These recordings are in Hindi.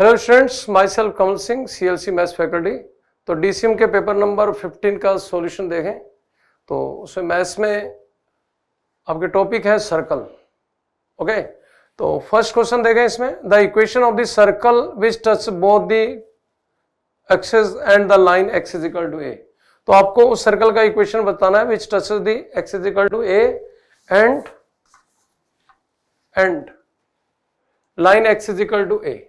Hello students myself Kamal Singh C L C maths faculty तो डी सी एम के पेपर नंबर फिफ्टीन का सॉल्यूशन देखें तो उसमें मैथ्स में आपके टॉपिक है सर्कल ओके तो फर्स्ट क्वेश्चन देखें इसमें the equation of the circle which touch both the axes and the line axes equal to a तो आपको उस सर्कल का इक्वेशन बताना है which touch the axes equal to a and and line axes equal to a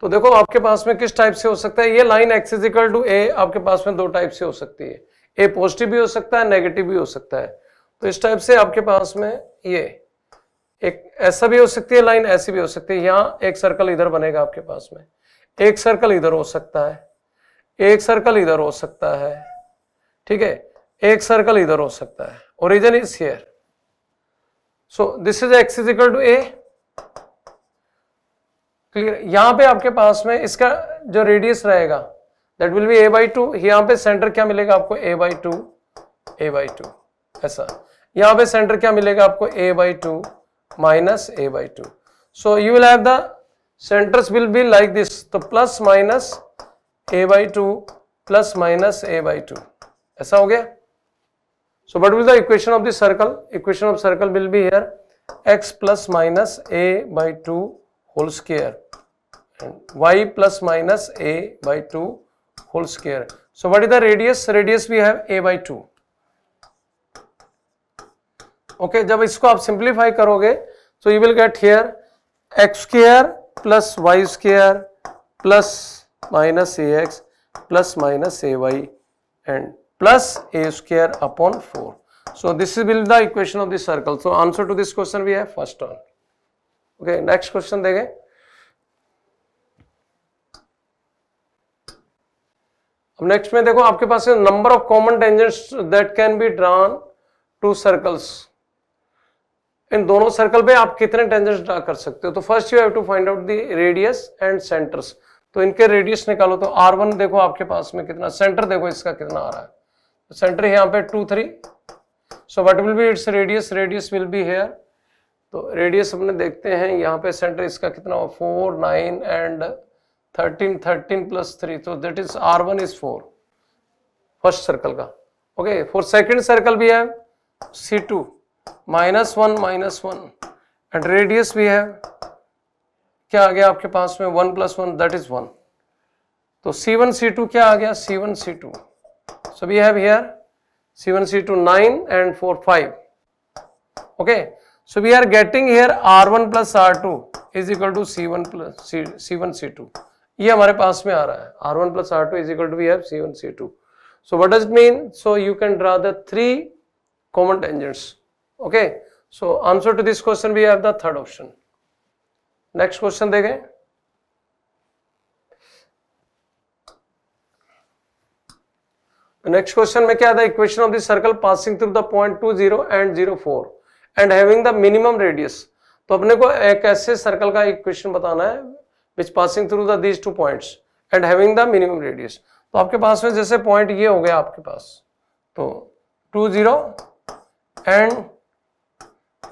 तो देखो आपके पास में किस टाइप से हो सकता है ये लाइन एक्सिजिकल टू ए आपके पास में दो टाइप से हो सकती है ए पॉजिटिव भी हो सकता है नेगेटिव भी हो सकता है तो इस टाइप से आपके पास में ये एक ऐसा भी हो सकती है लाइन ऐसी भी हो सकती है यहाँ एक सर्कल इधर बनेगा आपके पास में एक सर्कल इधर हो सकता है एक सर्कल इधर हो सकता है ठीक है एक सर्कल इधर हो सकता है origin is here so this is x is equal to a clear यहाँ पे आपके पास में इसका जो रेडियस रहेगा that will be a by two यहाँ पे सेंटर क्या मिलेगा आपको a by two a by two ऐसा यहाँ पे सेंटर क्या मिलेगा आपको a by two minus a by two so you will have the centres will be like this तो plus minus a by two plus minus a by two ऐसा हो गया so what will the equation of the circle equation of circle will be here x plus minus a by two whole square तो y plus minus a by 2 whole square. So what is the radius? Radius we have a by 2. okay, जब इसको आप सिंप्लीफाई करोगे तो you will get here x square plus Y square plus minus A x plus minus a y and plus a square upon four so this will the equation of this circle so answer to this question we है first one okay next question देखें अब नेक्स्ट में देखो आपके पास number of common tangents that can be drawn to circles इन दोनों सर्कल पे आप कितने टेंजेंट्स ड्रा कर सकते हो तो first you have to find out the radius and centres तो इनके रेडियस निकालो तो आर वन देखो आपके पास में कितना सेंटर देखो इसका कितना आ रहा है सेंटर तो यहाँ पे two three so what will be its radius radius will be here तो रेडियस अपने देखते हैं यहाँ पे सेंटर इसका कितना four nine and thirteen thirteen plus three तो that is are one is four first circle का ओके फॉर सेकेंड सर्कल भी है C two minus one minus one and radius भी है क्या आ गया आपके पास में one plus one that is one तो सी वन सी टू क्या आ गया C one C two so we have here C one C two nine and four five okay so we are getting here r1 is equal to C one plus C one C two ये हमारे पास में आ रहा है R one plus are two is equal to we C one C two so what does mean so you can draw the three common tangents okay so answer to this question we have the third option next question देखें नेक्स्ट क्वेश्चन में क्या था equation of the circle passing through the point two zero and zero four and having the minimum radius तो अपने को एक ऐसे सर्कल का इक्वेशन बताना है which passing through the these two points and having the minimum radius तो आपके पास में जैसे पॉइंट ये हो गया आपके पास तो two zero and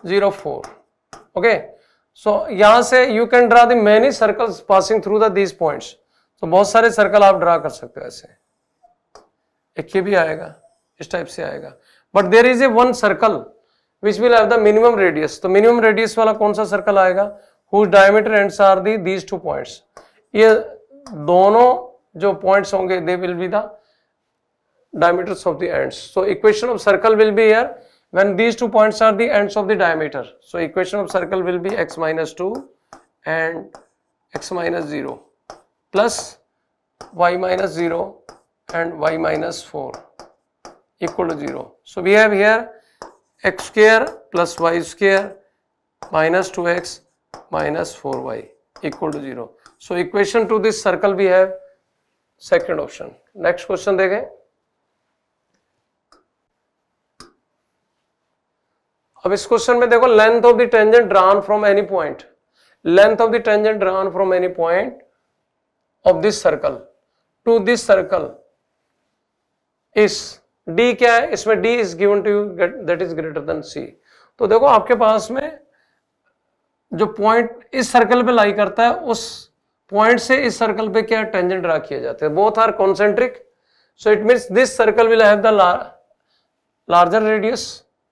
zero four okay so यहां से you can draw the many circles passing through the these points तो बहुत सारे सर्कल आप ड्रा कर सकते हो ऐसे एक ये भी आएगा इस टाइप से आएगा but there is a one circle which will have the minimum radius तो मिनिमम रेडियस वाला कौन सा सर्कल आएगा whose diameter ends are the these two points ये dono jo points they will be the diameters of the ends so equation of circle will be here when these two points are the ends of the diameter so equation of circle will be x minus 2 and x minus 0 plus y minus 0 and y minus 4 equal to 0 so we have here x square plus y square minus 2x minus four Y equal to zero so equation to this circle we have second option next question देखें अब इस क्वेश्चन में देखो length of the tangent drawn from any point length of the tangent drawn from any point of this circle to this circle इस डी क्या है इसमें D is given to you that is greater than C तो देखो आपके पास में जो पॉइंट इस सर्कल पे लाई करता है उस पॉइंट से इस सर्कल पे क्या टेंजेंट ड्रा किए जाते हैं both are concentric so it means this circle will have the larger radius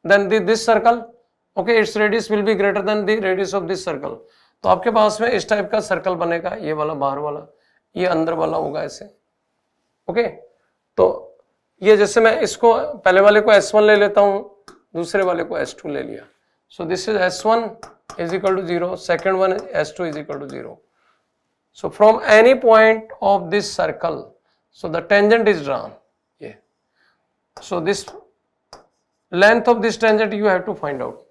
than this circle okay its radius will be greater than the radius of this circle तो आपके पास में इस टाइप का सर्कल बनेगा ये वाला बाहर वाला ये अंदर वाला होगा ऐसे ओके तो ये जैसे मैं इसको पहले वाले को S1 ले लेता हूँ दूसरे वाले को S2 ले लिया so this is S1 is equal to 0 second one is s2 is equal to 0 so from any point of this circle so the tangent is drawn yeah so this length of this tangent you have to find out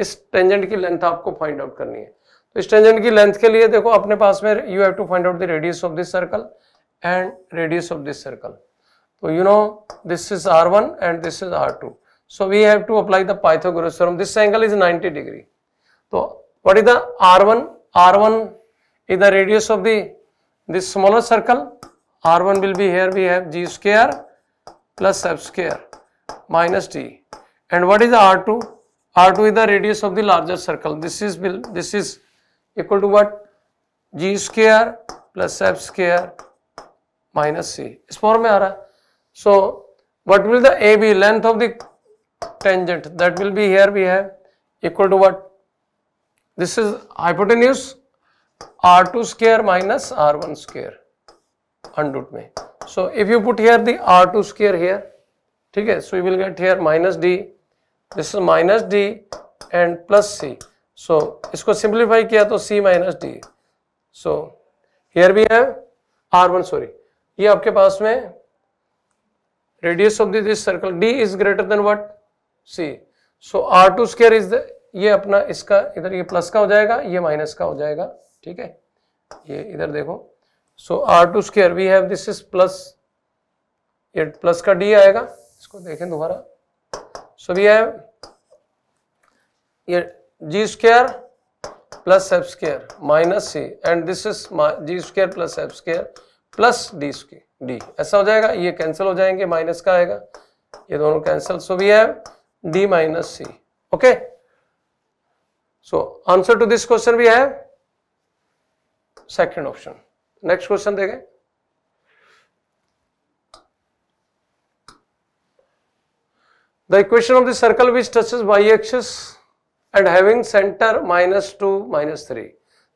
इस टेंजेंट की लेंथ आपको फाइंड आउट करनी है तो इस टेंजेंट की लेंथ के लिए देखो अपने पास में you have to find out the radius of this circle and radius of this circle तो you know this is are one and this is R two so we have to apply the Pythagoras theorem this angle is 90 degree So, what is the R1? R1 is the radius of the this smaller circle. R1 will be here we have g square plus f square minus d. And what is the R2? R2 is the radius of the larger circle. This is will this is equal to what? g square plus f square minus c. इस फॉर्म में आ रहा है. So what will the AB length of the tangent that will be here we have equal to what? This is hypotenuse R two square minus are one square under root में so if you put here the R two square here ठीक है so you will get here minus D this is minus D and plus C so इसको सिंप्लीफाई किया तो C minus D so here भी है आर वन सॉरी ये आपके पास में radius of this circle D is greater than what C so R two square is the ये अपना इसका इधर ये प्लस का हो जाएगा ये माइनस का हो जाएगा ठीक है ये इधर देखो so R two square we have this is plus ये प्लस का डी आएगा इसको देखें दोबारा सो वी हैव ये G square plus F square minus C and this is G square plus F square plus D square D ऐसा हो जाएगा ये कैंसिल हो जाएंगे माइनस का आएगा ये दोनों cancel so we have D minus C okay so answer to this question भी है सेकेंड ऑप्शन नेक्स्ट क्वेश्चन देखें the equation of the circle which touches Y axis and having centre minus two minus three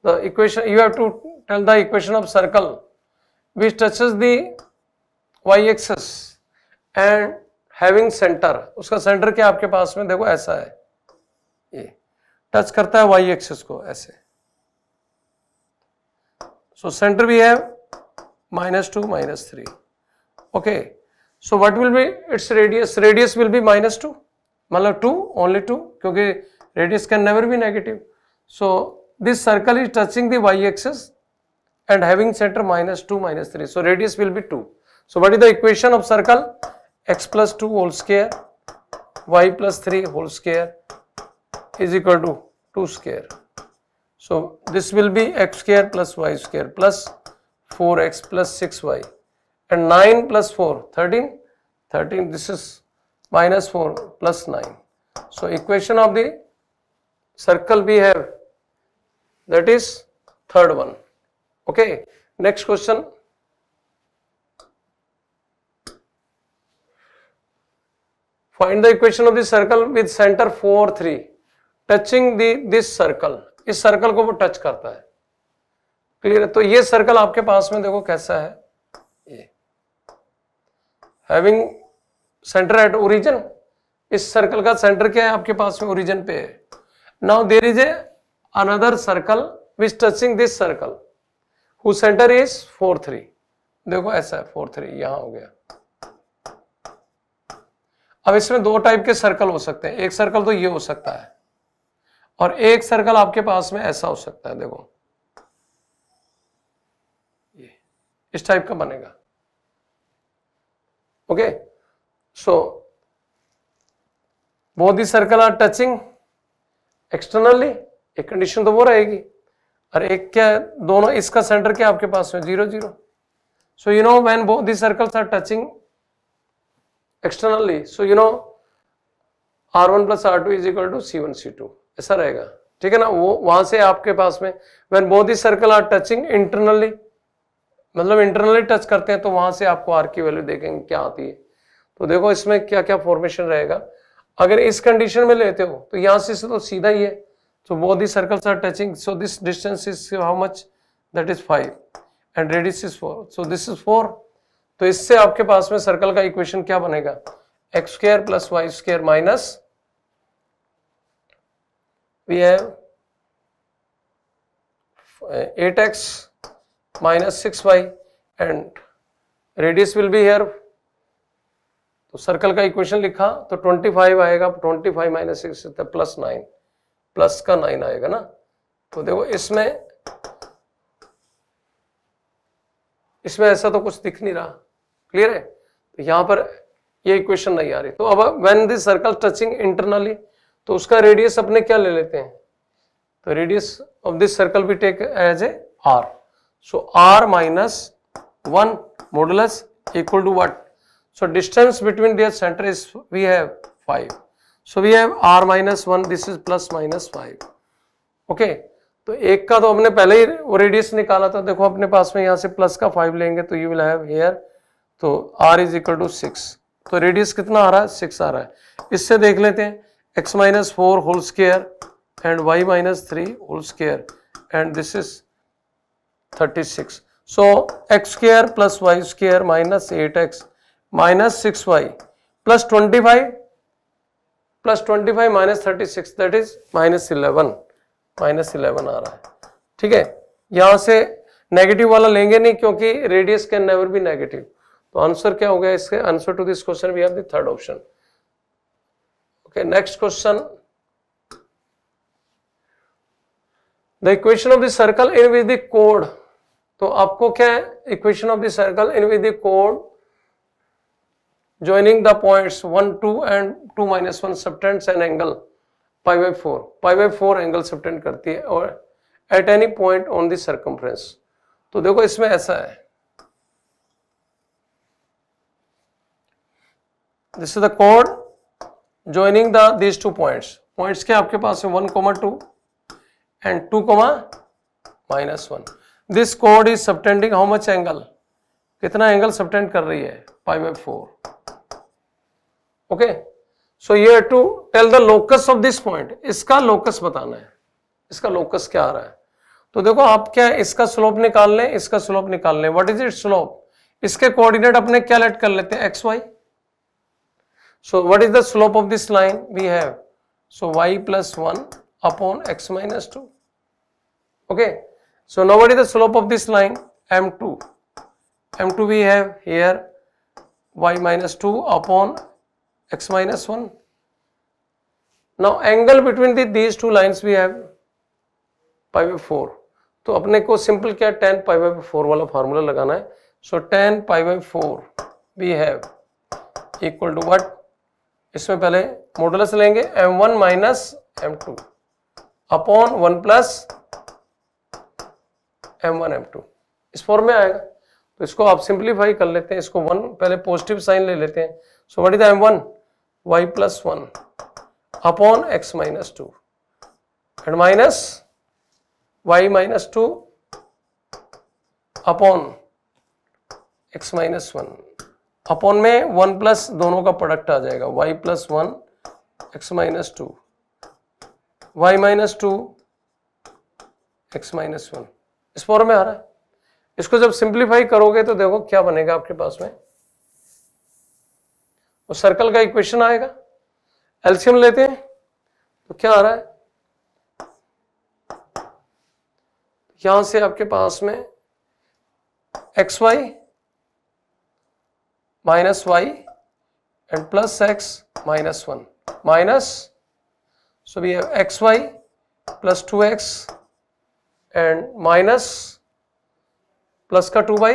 the equation you have to tell the equation of circle which touches the Y axis and having centre उसका सेंटर क्या आपके पास में देखो ऐसा है ये टच करता है वाई एक्सिस को ऐसे सो सेंटर भी है minus two minus three okay so what will be its radius radius will be minus two मतलब टू ओनली टू क्योंकि radius can never be negative so this circle is touching the Y axis and having centre minus two minus three so radius will be two so what is the equation of circle X plus two whole square Y plus three whole square is equal to 2 square. So, this will be x square plus y square plus 4x plus 6y and 9 plus 4 13 13 this is minus 4 plus 9. So, equation of the circle we have that is third one okay. Next question. Find the equation of the circle with center 4 3 touching the this circle इस सर्कल को वो टच करता है क्लियर है तो ये सर्कल आपके पास में देखो कैसा है ये हैविंग सेंटर एट ओरिजिन इस सर्कल का सेंटर क्या है आपके पास में ओरिजिन पे है now there is a another circle which touching this circle who centre is four three देखो ऐसा है फोर थ्री यहां हो गया अब इसमें दो टाइप के सर्कल हो सकते हैं एक सर्कल तो ये हो सकता है और एक सर्कल आपके पास में ऐसा हो सकता है देखो ये इस टाइप का बनेगा ओके सो बोथ ही सर्कल आर टचिंग एक्सटर्नली एक कंडीशन तो वो रहेगी और एक क्या है दोनों इसका सेंटर क्या आपके पास में zero zero so you know when both ही circles are touching R one plus are two is equal to C one C two ऐसा रहेगा ठीक है ना वो वहां से आपके पास में वेन बोध ही सर्कल आर टचिंग इंटरनली मतलब इंटरनली टच करते हैं तो वहां से आपको आर की वैल्यू देखेंगे क्या आती है तो देखो इसमें क्या क्या फॉर्मेशन रहेगा अगर इस कंडीशन में लेते हो तो यहां से तो सीधा ही है तो बोध ही circle are touching so this distance is how much that is five and radius is four so this is four तो इससे आपके पास में सर्कल का इक्वेशन क्या बनेगा X square plus Y square minus we have 8x uh, minus 6y and radius will be here तो सर्कल का इक्वेशन लिखा तो 25 आएगा 25 five minus six plus nine plus का नाइन आएगा ना तो देखो इसमें इसमें ऐसा तो कुछ दिख नहीं रहा क्लियर है तो यहां पर ये इक्वेशन नहीं आ रही तो अब when this circle touching internally तो उसका रेडियस अपने क्या ले लेते हैं तो रेडियस ऑफ दिस सर्कल भी take as a R so R minus one modal equal to what so distance between their centre is we have five so we have R minus one this is plus minus five okay तो एक का तो हमने पहले ही वो रेडियस निकाला था देखो अपने पास में यहां से प्लस का फाइव लेंगे तो यू विल हैव हेयर तो R is equal to six तो रेडियस कितना आ रहा है सिक्स आ रहा है इससे देख लेते हैं x minus 4 whole square and y minus 3 whole square and this is 36. So x square plus y square minus 8x minus 6y plus 25 plus 25 minus 36 that is minus 11 minus 11 आ रहा है ठीक है यहाँ से नेगेटिव वाला लेंगे नहीं क्योंकि radius can never be negative तो आंसर क्या हो गया इसके answer to this question we have the third option Okay, next question. The equation of the circle in with the कोड तो आपको क्या है equation of the circle in with the कोड joining the points one two and two minus one subtends an angle pi by four pi by four angle subtend करती है और at any point on the circumference तो देखो इसमें ऐसा है दिस इज द कोड joining the these two points points क्या आपके पास है one comma two and two comma minus one this कोड is subtending how much angle कितना एंगल सब्टेंड कर रही है five by four okay so ये to tell the locus of this point इसका लोकस बताना है इसका लोकस क्या आ रहा है तो देखो आप क्या है? इसका स्लोप निकाल लें इसका स्लोप निकाल लें वट इज इट स्लोप इसके कोऑर्डिनेट अपने क्या लेट कर लेते हैं X Y So what is the slope of this line? We have so y plus 1 upon x minus 2. Okay. So now what is the slope of this line? M2. M2 we have here y minus 2 upon x minus 1. Now angle between the, these two lines we have pi by 4. तो अपने को सिंपल क्या 10 पाई by four वाला फार्मूला लगाना है so 10 pi by four we have equal to what? इसमें पहले मोडुलस लेंगे M one minus M two upon one plus M one M two इस फॉर्म में आएगा तो इसको आप सिंप्लीफाई कर लेते हैं इसको वन पहले पॉजिटिव साइन ले लेते हैं so what is M one Y plus one upon X minus two and minus Y minus two upon X minus one upon में वन प्लस दोनों का प्रोडक्ट आ जाएगा Y plus one x minus two Y minus two x minus one इस फॉर्म में आ रहा है इसको जब सिंप्लीफाई करोगे तो देखो क्या बनेगा आपके पास में वो सर्कल का इक्वेशन आएगा एल्सियम लेते हैं तो क्या आ रहा है यहां से आपके पास में x y minus y and plus x minus 1 minus so we have xy plus 2x and minus plus ka 2y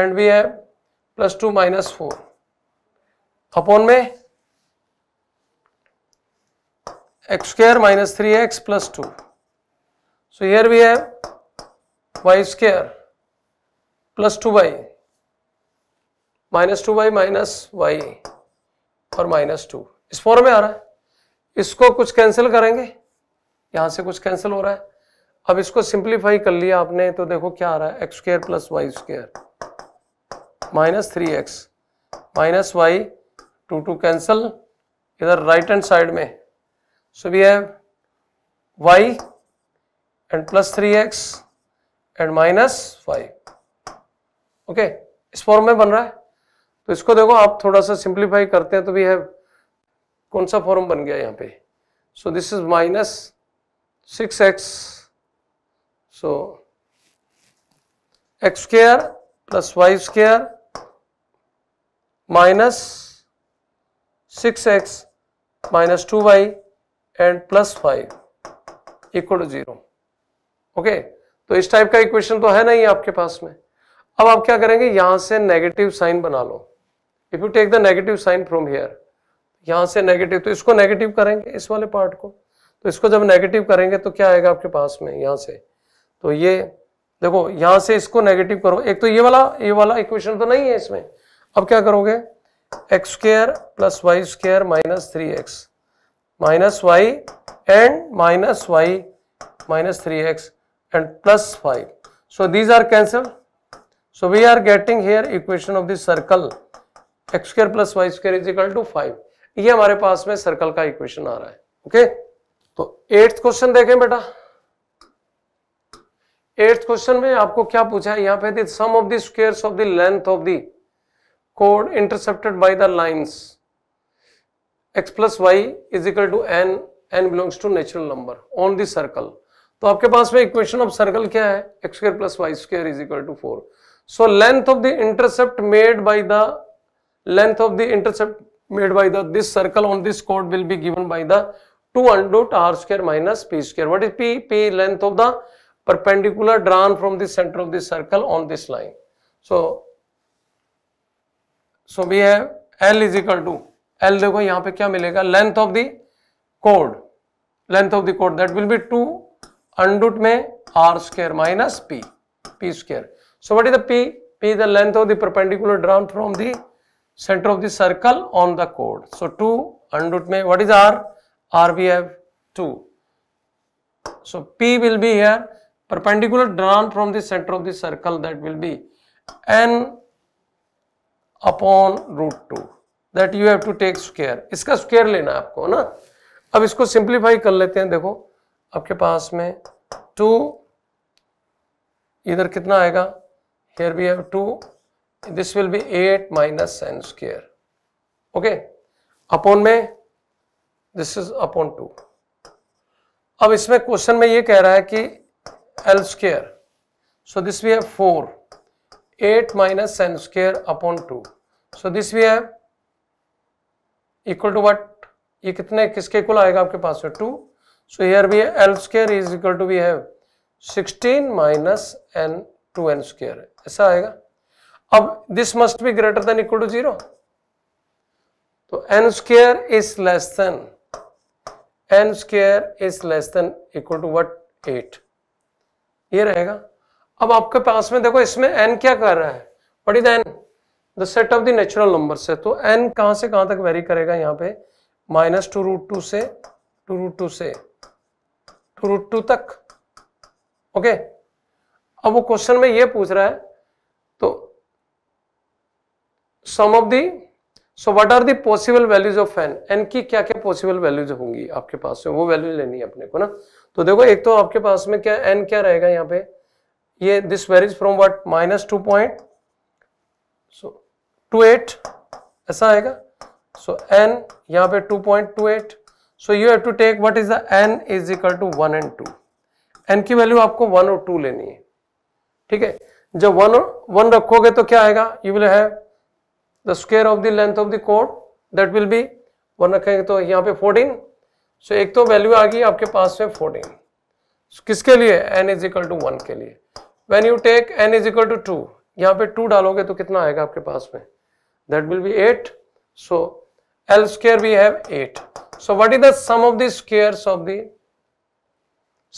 and we have plus 2 minus 4 upon x square minus 3x plus 2 so here we have y square plus 2y minus two Y minus y और माइनस टू इस फॉर्म में आ रहा है इसको कुछ कैंसिल करेंगे यहाँ से कुछ कैंसिल हो रहा है अब इसको सिंप्लीफाई कर लिया आपने तो देखो क्या आ रहा है x square plus Y square minus three x minus y two two cancel इधर राइट हैंड साइड में so we have y and plus three x and minus five okay इस फॉर्म में बन रहा है तो इसको देखो आप थोड़ा सा सिंप्लीफाई करते हैं तो भी है कौन सा फॉर्म बन गया यहाँ पे so this is minus six x so x square plus Y square minus six x minus two y and plus five equal to zero okay तो इस टाइप का इक्वेशन तो है नहीं आपके पास में अब आप क्या करेंगे यहां से नेगेटिव साइन बना लो if you take the negative sign from here यहां से नेगेटिव तो इसको नेगेटिव करेंगे इस वाले पार्ट को तो इसको जब नेगेटिव करेंगे तो क्या आएगा आपके पास में यहां से तो ये देखो यहां से इसको नेगेटिव करो एक तो ये वाला ये वाला इक्वेशन तो नहीं है इसमें अब क्या करोगे x square plus Y square minus three x minus y and minus Y minus three x and plus five so these are cancel so we are getting here equation of the circle x square plus Y square is equal to five ये हमारे पास में सर्कल का इक्वेशन आ रहा है ओके तो एट्थ क्वेश्चन देखें बेटा एट्थ क्वेश्चन में आपको क्या पूछा है यहां पे the sum of the squares of the length of the कोड intercepted by the lines x plus y is equal to n n belongs to natural number on the circle तो आपके पास में इक्वेशन ऑफ सर्कल क्या है x square plus Y square is equal to four so length of the intercept made by the length of the intercept made by the this circle on this chord will be given by the 2 under root r square minus p square what is p p length of the perpendicular drawn from the center of the circle on this line so so we have l is equal to l देखो यहाँ पे क्या मिलेगा length of the chord length of the chord that will be 2 under root में r square minus p p square so what is the p p is the length of the perpendicular drawn from the center of the circle on the chord. So 2 under root में what is r? r we have 2. So p will be here perpendicular drawn from the center of the circle that will be n upon root two that you have to take square इसका स्क्वेयर लेना है आपको ना अब इसको सिंप्लीफाई कर लेते हैं देखो आपके पास में टू इधर कितना आएगा here we have to this will be eight minus n square okay upon में दिस इज अपॉन टू अब इसमें क्वेश्चन में ये कह रहा है कि l square so this we have four eight minus n square upon two so this we have equal to what ये कितने किसके इक्वल आएगा आपके पास में two so here be l square is equal to we है sixteen minus n two n square ऐसा आएगा अब this must be greater than equal to zero तो n square is less than n square is less than equal to what eight ये रहेगा अब आपके पास में देखो इसमें एन क्या कर रहा है what is n the set of the natural number से तो एन कहां से कहां तक वेरी करेगा यहां पे माइनस टू रूट टू से टू रूट टू से टू रूट टू तक ओके okay? अब वो क्वेश्चन में ये पूछ रहा है तो sum of the so what are the possible values of n n की क्या क्या पॉसिबल वैल्यूज होंगी आपके पास में वो वैल्यू लेनी है अपने को ना तो देखो एक तो आपके पास में क्या एन क्या रहेगा यहाँ पे ये this varies from what minus two point so two eight ऐसा आएगा सो एन यहाँ पे two point two eight so you have to take what is the n is equal to one and two n की वैल्यू आपको वन और टू लेनी है ठीक है जब वन और वन रखोगे तो क्या आएगा you will have the square of the length of the कोड दैट विल बी वन रखेंगे तो यहाँ पे 14 सो so, एक तो वैल्यू आ गई आपके पास में 14 so, किसके लिए n is equal to one के लिए when you take n is equal to two यहाँ पे टू डालोगे तो कितना आएगा आपके पास में that will be eight so l square we have eight so what is the sum of the squares of the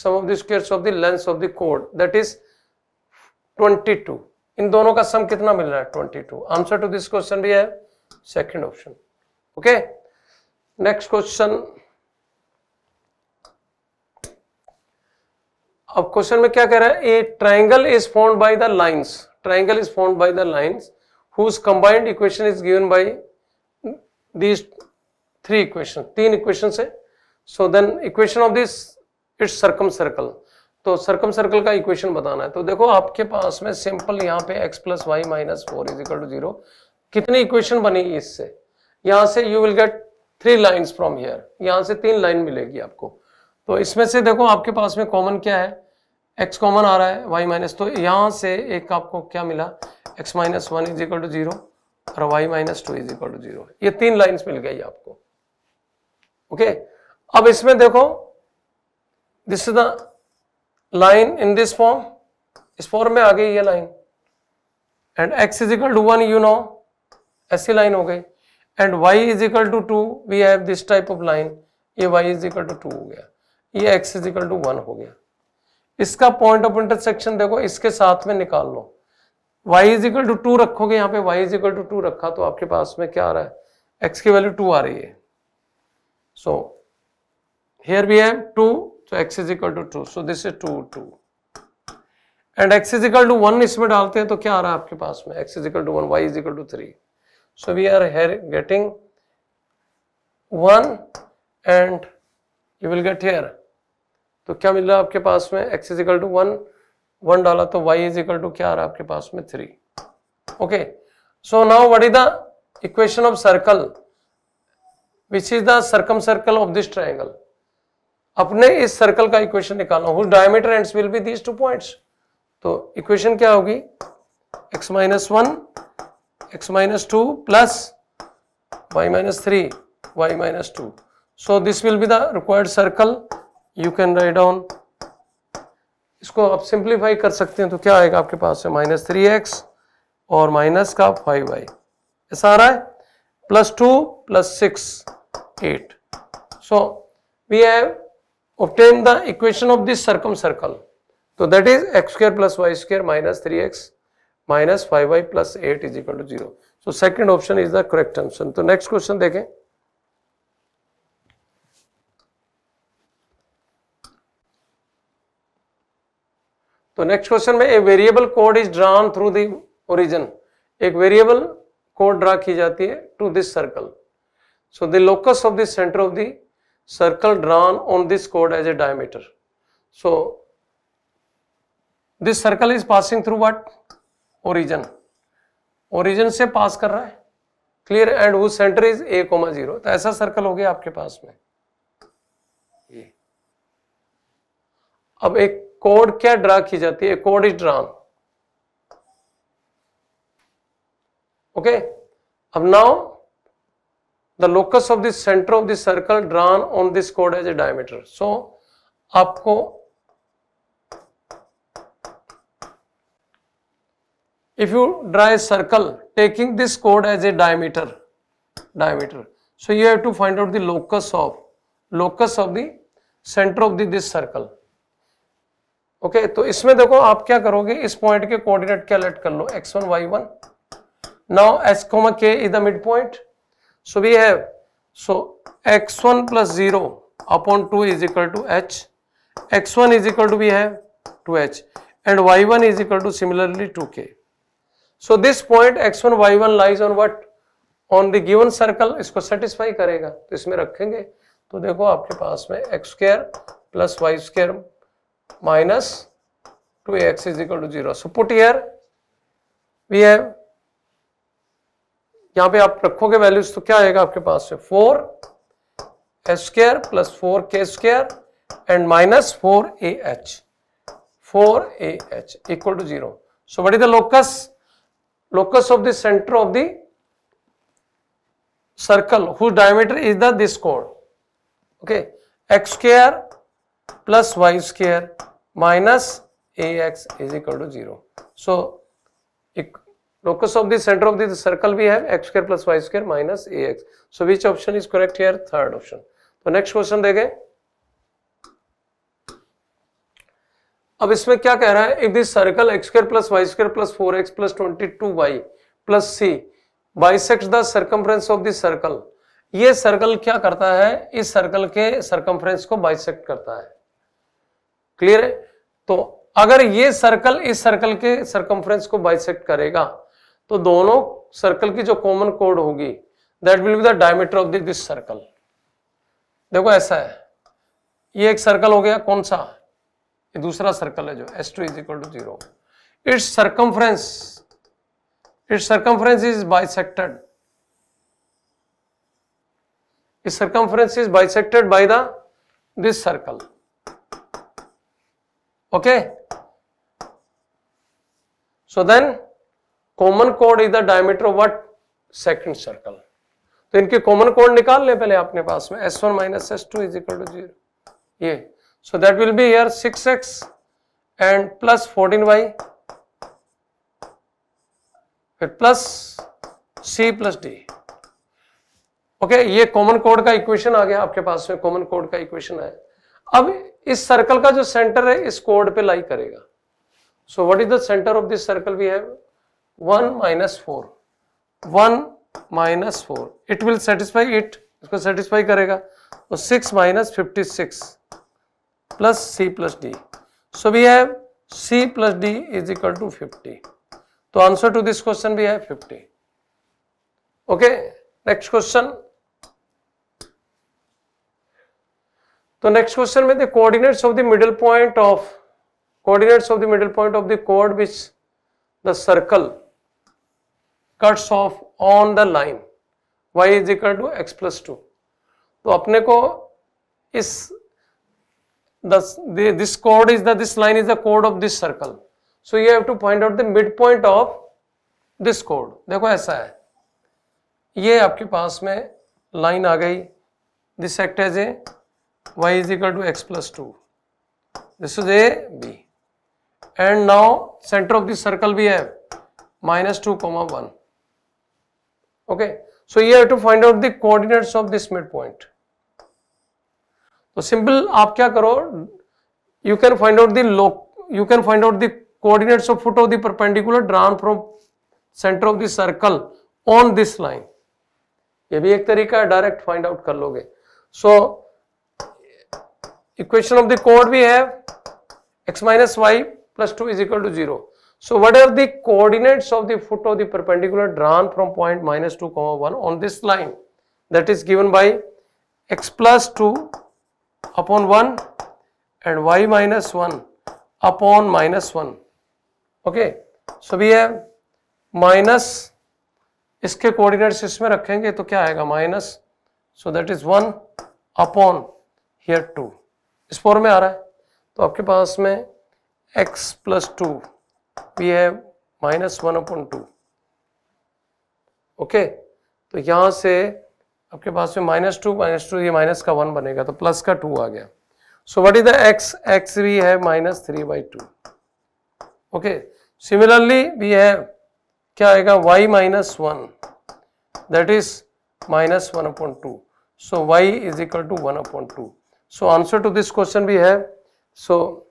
sum of the squares of the length of the कोड दैट इज 22 इन दोनों का सम कितना मिल रहा है twenty two answer to this question भी है second option okay next question अब क्वेश्चन में क्या कह रहा है a triangle is formed by the lines triangle is formed by the lines whose combined equation is given by these three equation तीन इक्वेशन है so then equation of this its circumcircle तो सर्कम सर्कल का इक्वेशन बताना है तो देखो आपके पास में सिंपल यहाँ पे x plus y minus four is equal to zero कितनी इक्वेशन बनेगी इससे यहां से you will get three line from here यहां से तीन लाइन मिलेगी आपको तो इसमें से देखो आपके पास में कॉमन क्या है x कॉमन आ रहा है वाई माइनस तो यहां से एक आपको क्या मिला x minus one is equal to zero और y minus two is equal to zero ये तीन लाइन्स मिल गई आपको ओके okay? अब इसमें देखो this is the line in this form इस फॉर्म में आ गई ये line and x is equal to one you know ऐसी लाइन हो गई and y is equal to two we have this type of line ये y is equal to two हो गया ये x is equal to one हो गया इसका पॉइंट ऑफ इंटरसेक्शन देखो इसके साथ में निकाल लो y is equal to two रखोगे यहाँ पे y is equal to two रखा तो आपके पास में क्या आ रहा है x की वैल्यू टू आ रही है so here we have two तो x is equal to two so this is two two and x is equal to one इसमें डालते हैं तो क्या आ रहा है आपके पास में x is equal to one y is equal to three so we are here getting one and you will get here तो क्या मिल रहा है आपके पास में x is equal to one one डाला तो y इज इक्वल टू क्या आ रहा है आपके पास में three okay so now what is the equation of circle which is the circum circle of this triangle अपने इस सर्कल का इक्वेशन निकालना whose diameter ends will be these two points तो इक्वेशन क्या होगी x minus one x minus two plus y minus three y minus two so this will be the required circle you can write down इसको आप सिंप्लीफाई कर सकते हैं तो क्या आएगा आपके पास है माइनस थ्री एक्स और माइनस का फाइव वाई ऐसा आ रहा है plus two plus six eight so we have obtain the equation of this circumcircle. So that is x square plus y square minus 3x minus 5y plus 8 is equal to 0. So second option is the correct option. So next question देखें तो नेक्स्ट क्वेश्चन में ए वेरिएबल कोड is drawn through the origin एक वेरिएबल कोड ड्रा की जाती है to this circle so the locus of the centre of the circle drawn on this chord as a diameter. So this circle is passing through what? Origin. Origin से pass कर रहा है Clear and वो center is a comma zero तो ऐसा circle हो गया आपके पास में ये अब एक कोड क्या ड्रा की जाती है कोड इज ड्रॉन ओके अब now the locus of the center of the circle drawn on this chord as a diameter so आपको if you draw a circle taking this chord as a diameter diameter so you have to find out the locus of locus of the center of the this circle okay okay, तो इसमें देखो आप क्या करोगे इस पॉइंट के कोऑर्डिनेट क्या लेट कर लो x1 y1 now s comma k is the mid point So we have so x1 plus 0 upon 2 is equal to h. x1 is equal to we have 2h and y1 is equal to similarly 2k. So this point x1 y1 lies on what? On the given circle इसको satisfy करेगा तो इसमें रखेंगे तो देखो आपके पास में x square plus Y square minus two x is equal to zero so put here we have यहां पे आप रखोगे वैल्यूज तो क्या आएगा आपके पास है four s square plus four k square and minus four a h four a h equal to zero so what is the locus locus of the centre of the circle who diameter is the this कोड okay x square plus Y square minus A x is equal to zero so locus of the center of the circle we have x square plus y square minus ax. So which option is correct here? Third option. तो नेक्स्ट क्वेश्चन देखें अब इसमें क्या कह रहा है if this circle x square plus Y square plus four x plus twenty two y plus c bisects the circumference of this circle ये सर्कल क्या करता है इस सर्कल के सर्कम्फ्रेंस को बाइसेक्ट करता है क्लियर है तो अगर ये सर्कल इस सर्कल के सर्कम्फ्रेंस को बाइसेक्ट करेगा तो दोनों सर्कल की जो कॉमन कोड होगी that will be the diameter of this circle देखो ऐसा है ये एक सर्कल हो गया कौन सा ये दूसरा सर्कल है जो s two is equal to zero its circumference its circumference is bisected इस circumference is bisected by the this circle okay so then common कोड is the diameter of what second circle तो इनके कॉमन कोड निकाल ले पहले अपने पास में s one minus s two is equal to zero ये so that will be here six x and plus fourteen y फिर प्लस सी प्लस डी ओके ये कॉमन कोड का इक्वेशन आ गया आपके पास में कॉमन कोड का इक्वेशन आया अब इस सर्कल का जो सेंटर है इस कोड पे लाई करेगा so what is the centre of this circle we have one minus four one minus four it will satisfy it इसको सेटिस्फाई करेगा तो six minus fifty six plus C plus D so we have C plus D is equal to fifty तो आंसर टू दिस क्वेश्चन भी है फिफ्टी ओके नेक्स्ट क्वेश्चन तो नेक्स्ट क्वेश्चन में the coordinates of the middle point of coordinates of the middle point of the co-ord which the circle cuts of on the line y is equal to x plus to तो अपने को इस दिस कोड is the this line is the कोड of this circle so you have two point out the mid point of this code देखो ऐसा है ये आपके पास में लाइन आ गई this act as a y is equal to x plus two this is A B and now centre of this circle भी है minus two comma one Okay. So you have to find out the coordinates of this midpoint. So simple aap kya karo you can find out the loc you can find out the coordinates of foot of the perpendicular drawn from center of the circle on this line. ये भी एक तरीका है डायरेक्ट फाइंड आउट कर लोगे सो इक्वेशन ऑफ द कोड we have x minus y plus two is equal to zero So what are the coordinates of the foot of the perpendicular drawn from point minus 2 comma 1 on this line that is given by x plus 2 upon 1 and y minus 1 upon minus 1 okay so we have minus इसके कोऑर्डिनेट्स इसमें रखेंगे तो क्या आएगा minus so that is one upon here two इस फॉर्म में आ रहा है तो आपके पास में x plus two we have minus one upon two okay तो यहां से आपके पास में माइनस टू माइनस टू ये माइनस का वन बनेगा तो प्लस का टू आ गया so what is the x x we है minus three by to okay similarly we है क्या आएगा y minus one that is minus one upon two so y is equal to one upon two so answer to this question भी है so so,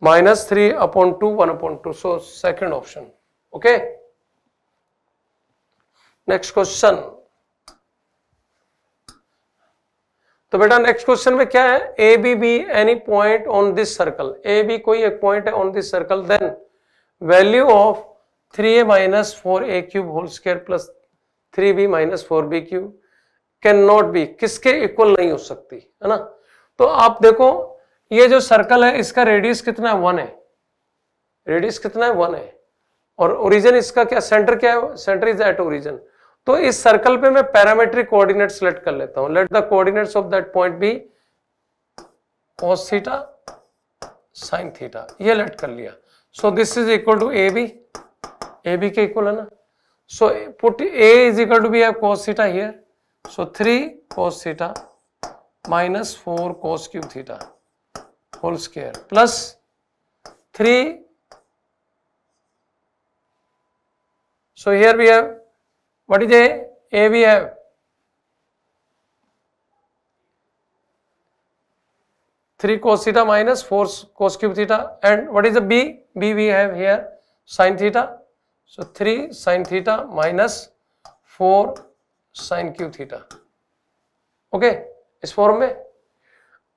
minus 3 upon 2 1 upon 2 so second option okay next question तो बेटा नेक्स्ट क्वेश्चन में क्या है ए B B any point on this circle A B कोई एक पॉइंट है on this circle then value of three A minus four A cube whole square plus three B minus four B cube can not be किसके इक्वल नहीं हो सकती है ना तो आप देखो ये जो सर्कल है इसका रेडियस कितना है वन है रेडियस कितना है वन है और ओरिजिन इसका क्या सेंटर क्या है सेंटर इज एट ओरिजिन तो इस सर्कल पे मैं पैरामेट्रिक कोऑर्डिनेट सेलेक्ट कर लेता हूं let the coordinates of that point B cos theta sine theta ये लेट कर लिया so this is equal to A B A B के इक्वल है ना so put A is equal to B have cos theta here so three cos theta minus four cos cube theta whole square plus three so here we have what is A A we have three cos theta minus four cos cube theta and what is the B B we have here sine theta so three sine theta minus four sine cube theta okay इस फॉर्म में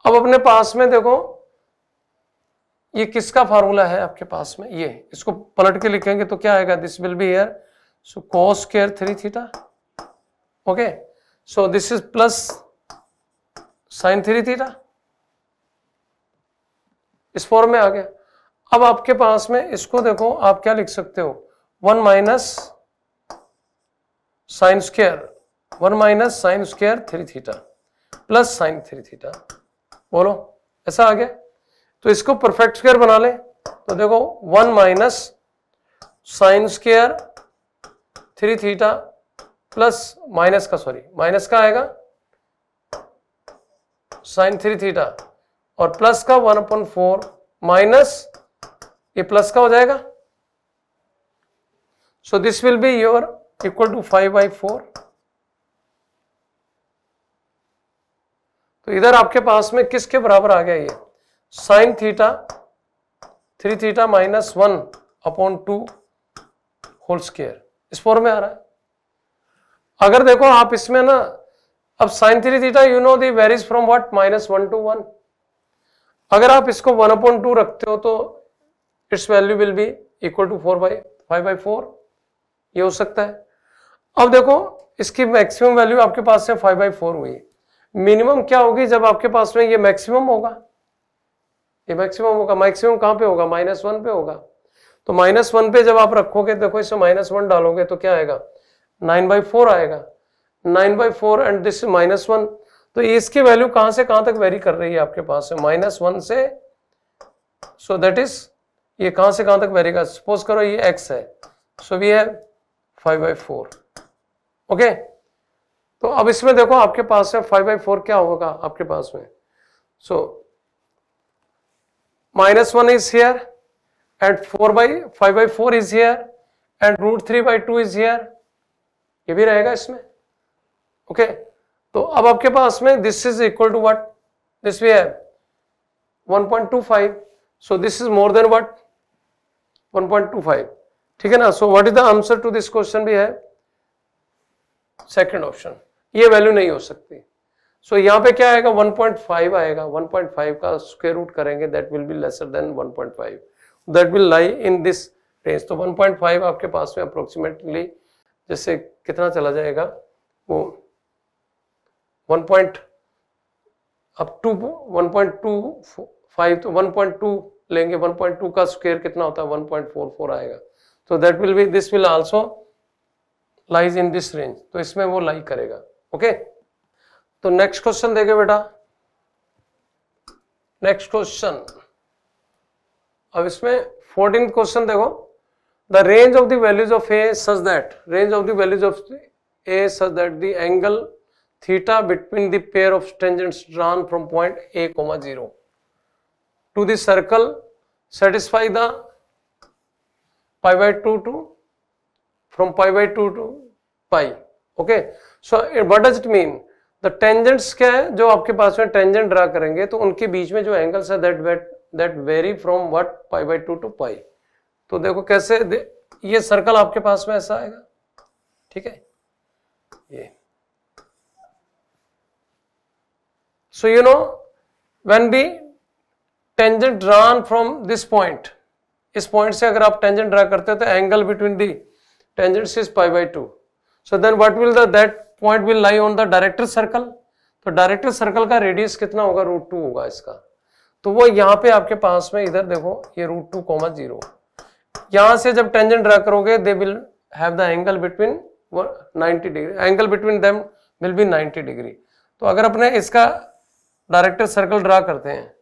अब अपने पास में देखो ये किसका फार्मूला है आपके पास में ये इसको पलट के लिखेंगे तो क्या आएगा this will be here so cos square three theta okay so this is plus sine three theta इस फॉर्म में आ गया अब आपके पास में इसको देखो आप क्या लिख सकते हो one minus sine square one minus sine square three theta plus sine three theta बोलो ऐसा आ गया तो इसको परफेक्ट स्क्वेयर बना ले तो देखो one minus sine square three theta plus minus का सॉरी माइनस का आएगा साइन थ्री थीटा और प्लस का वन अपन फोर माइनस ये प्लस का हो जाएगा so this will be your equal to five by four तो इधर आपके पास में किसके बराबर आ गया ये sine theta three theta minus one upon two whole square इस फॉर्म में आ रहा है अगर देखो आप इसमें ना अब sine three theta you know the varies from what minus one to one अगर आप इसको वन अपॉन टू रखते हो तो its value will be equal to four by five by four ये हो सकता है अब देखो इसकी मैक्सिमम वैल्यू आपके पास से फाइव बाई फोर हुई मिनिमम क्या होगी जब आपके पास में ये मैक्सिमम होगा ये मैक्सिमम होगा मैक्सिमम कहाँ पे होगा माइनस वन पे होगा तो माइनस वन पे जब आप रखोगे देखो इसमें माइनस वन डालोगे तो क्या आएगा नाइन बाई फोर आएगा nine by four and this minus one तो इसकी वैल्यू कहां से कहां तक वेरी कर रही है आपके पास माइनस वन से सो दैट इज ये कहां से कहां तक वेरी कर सपोज करो ये एक्स है सो वी है फाइव बाई फोर ओके तो अब इसमें देखो आपके पास है फाइव बाई फोर क्या होगा आपके पास में सो so, minus 1 is here and 4 by 5 by 4 is here and root 3 by 2 is here ये भी रहेगा इसमें ओके तो अब आपके पास में this is equal to what this we have 1.25 so this is more than what 1.25 ठीक है ना so what is the answer to this question भी है सेकंड ऑप्शन ये वैल्यू नहीं हो सकती सो so, यहाँ पे क्या आएगा 1.5 आएगा 1.5 का स्क्वेयर रूट करेंगे that will be lesser than 1.5 that will lie in this range तो 1.5 आपके पास में अप्रोक्सीमेटली जैसे कितना चला जाएगा वो 1. अप टू 1.25 तो 1.2 लेंगे 1.2 का स्क्वेयर कितना होता है 1.44 आएगा तो that will be this will also lies in this range तो इसमें वो लाई करेगा ओके okay? तो नेक्स्ट क्वेश्चन देखे बेटा नेक्स्ट क्वेश्चन अब इसमें फोर्टीन क्वेश्चन देखो the range of the values of A such that range of the values of A such that the angle theta between the pair of tangents drawn from point A comma zero to the circle satisfy the pi by two to from pi by two to pi okay so what does it mean the tangents क्या है जो आपके पास में टेंजेंट ड्रा करेंगे तो उनके बीच में जो एंगल्स है that wait that vary from what pi by two to pi तो देखो कैसे दे, ये सर्कल आपके पास में ऐसा आएगा ठीक है ये so you know when be tangent drawn from this point इस पॉइंट से अगर आप टेंजेंट ड्रा करते हो तो angle between the tangents is pi by two so then what will that point will lie on the director circle तो डायरेक्टर सर्कल का रेडियस कितना होगा रूट टू होगा इसका तो वो यहाँ पे आपके पास में इधर देखो ये रूट टू कॉमा जीरो यहां से जब टेंजेंट ड्रा करोगे they will have the angle between ninety degree angle between them will be ninety degree तो अगर अपने इसका डायरेक्टर सर्कल ड्रा करते हैं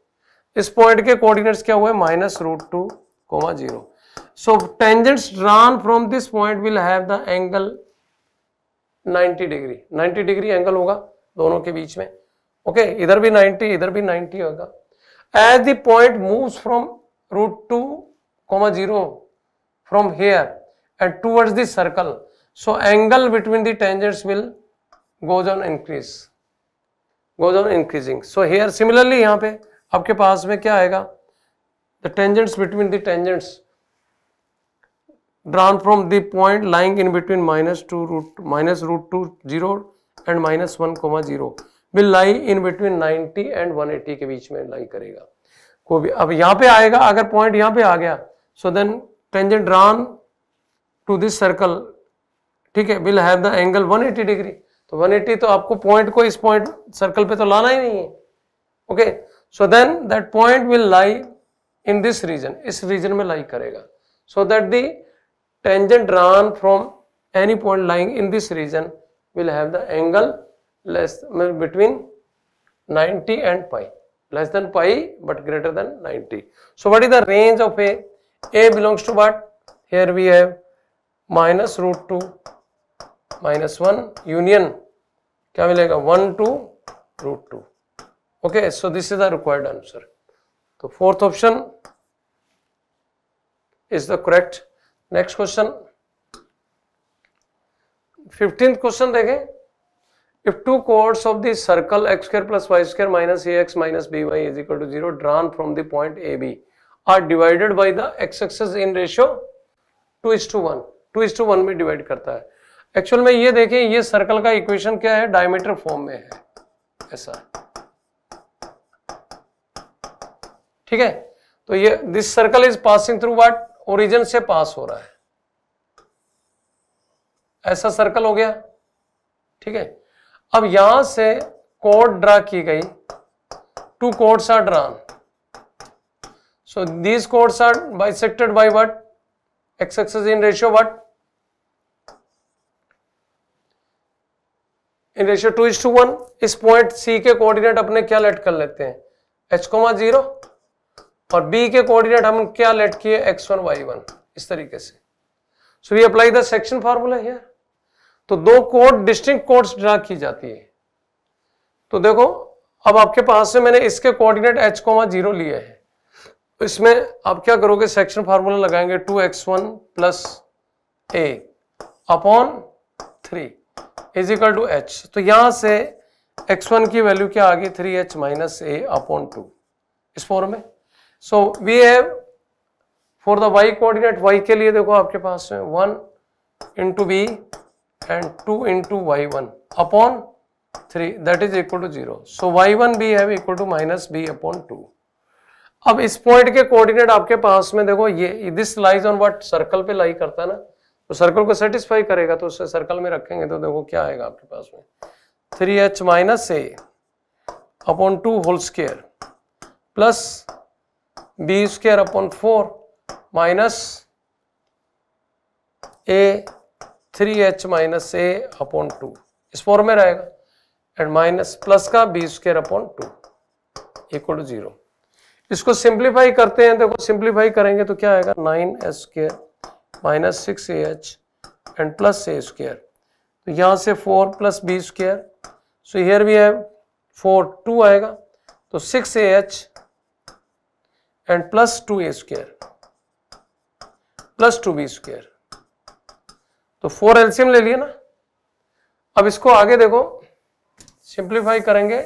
इस पॉइंट के कोऑर्डिनेट्स क्या हुए minus root two comma zero so tangents drawn from this point will have the angle 90 degree 90 degree angle होगा दोनों के बीच में ओके okay, इधर भी 90 इधर भी 90 होगा as the point moves from root two comma zero from here and towards the circle so angle between the tangents will goes on increase goes on increasing so here similarly यहां पे आपके पास में क्या आएगा the tangents between the tangents drawn from the point lying in between minus 2 root minus root 2 0 and minus 1 comma 0 will lie in between 90 and 180 के बीच में lie करेगा को भी अब यहाँ पे आएगा अगर point यहाँ पे आ गया so then tangent drawn to this circle ठीक है will have the angle 180 degree तो 180 तो आपको point को इस point सर्कल पे तो लाना ही नहीं है okay so then that point will lie in this region इस रीजन में lie करेगा सो that the tangent drawn from any point lying in this region will have the angle less between 90 and pi less than pi but greater than 90 so what is the range of a a belongs to what here we have minus root 2 minus 1 union क्या मिलेगा 1 to root 2. Okay, so this is the required answer. The fourth option is the correct. Next question fifteenth question देखें if two chords of the circle x square plus Y square minus A x minus B y is equal to zero drawn from the point A B are divided by the x axis in ratio two is to one two is to one में डिवाइड करता है एक्चुअल में ये देखें ये सर्कल का इक्वेशन क्या है डायमीटर फॉर्म में है ऐसा ठीक है तो ये this circle is passing through what origin से पास हो रहा है ऐसा सर्कल हो गया ठीक है अब यहां से कोड ड्रा की गई two chords are drawn so these chords are bisected by what x axis in ratio what in ratio two is to one इस पॉइंट सी के कोऑर्डिनेट अपने क्या लेट कर लेते हैं एच कोमा जीरो और बी के कोऑर्डिनेट हम क्या लेट किए एक्स वन वाई वन इस तरीके से so we apply the section formula here तो दो कोड डिस्टिंक्ट कोड्स ड्रा की जाती है तो देखो अब आपके पास से मैंने इसके कोऑर्डिनेट एच कोमा जीरो लिए है तो इसमें आप क्या करोगे सेक्शन फार्मूला लगाएंगे two x one plus A upon three is equal to H तो यहां से एक्स वन की वैल्यू क्या आ गई थ्री एच माइनस ए अपॉन टू इस फॉर्म में so we have for the y coordinate y के लिए देखो आपके पास है one into B and two into y one upon three that is equal to zero so y one B have equal to minus B upon two अब इस पॉइंट के कोऑर्डिनेट आपके पास में देखो ये this lies on what circle पे लाई करता है ना तो सर्कल को सेटिस्फाई करेगा तो उसे सर्कल में रखेंगे तो देखो क्या आएगा आपके पास में three H minus A upon two whole square plus b square upon four minus a three H minus A upon two इस फॉर्म में रहेगा एंड माइनस प्लस का b square upon two equal to zero इसको सिंप्लीफाई करते हैं देखो सिंप्लीफाई करेंगे तो क्या आएगा nine S square minus six a h and plus a square तो यहां से four plus b square so here we have four two आएगा तो six a h and plus two a square plus two b square तो फोर एल्सियम ले लिए ना अब इसको आगे देखो सिंप्लीफाई करेंगे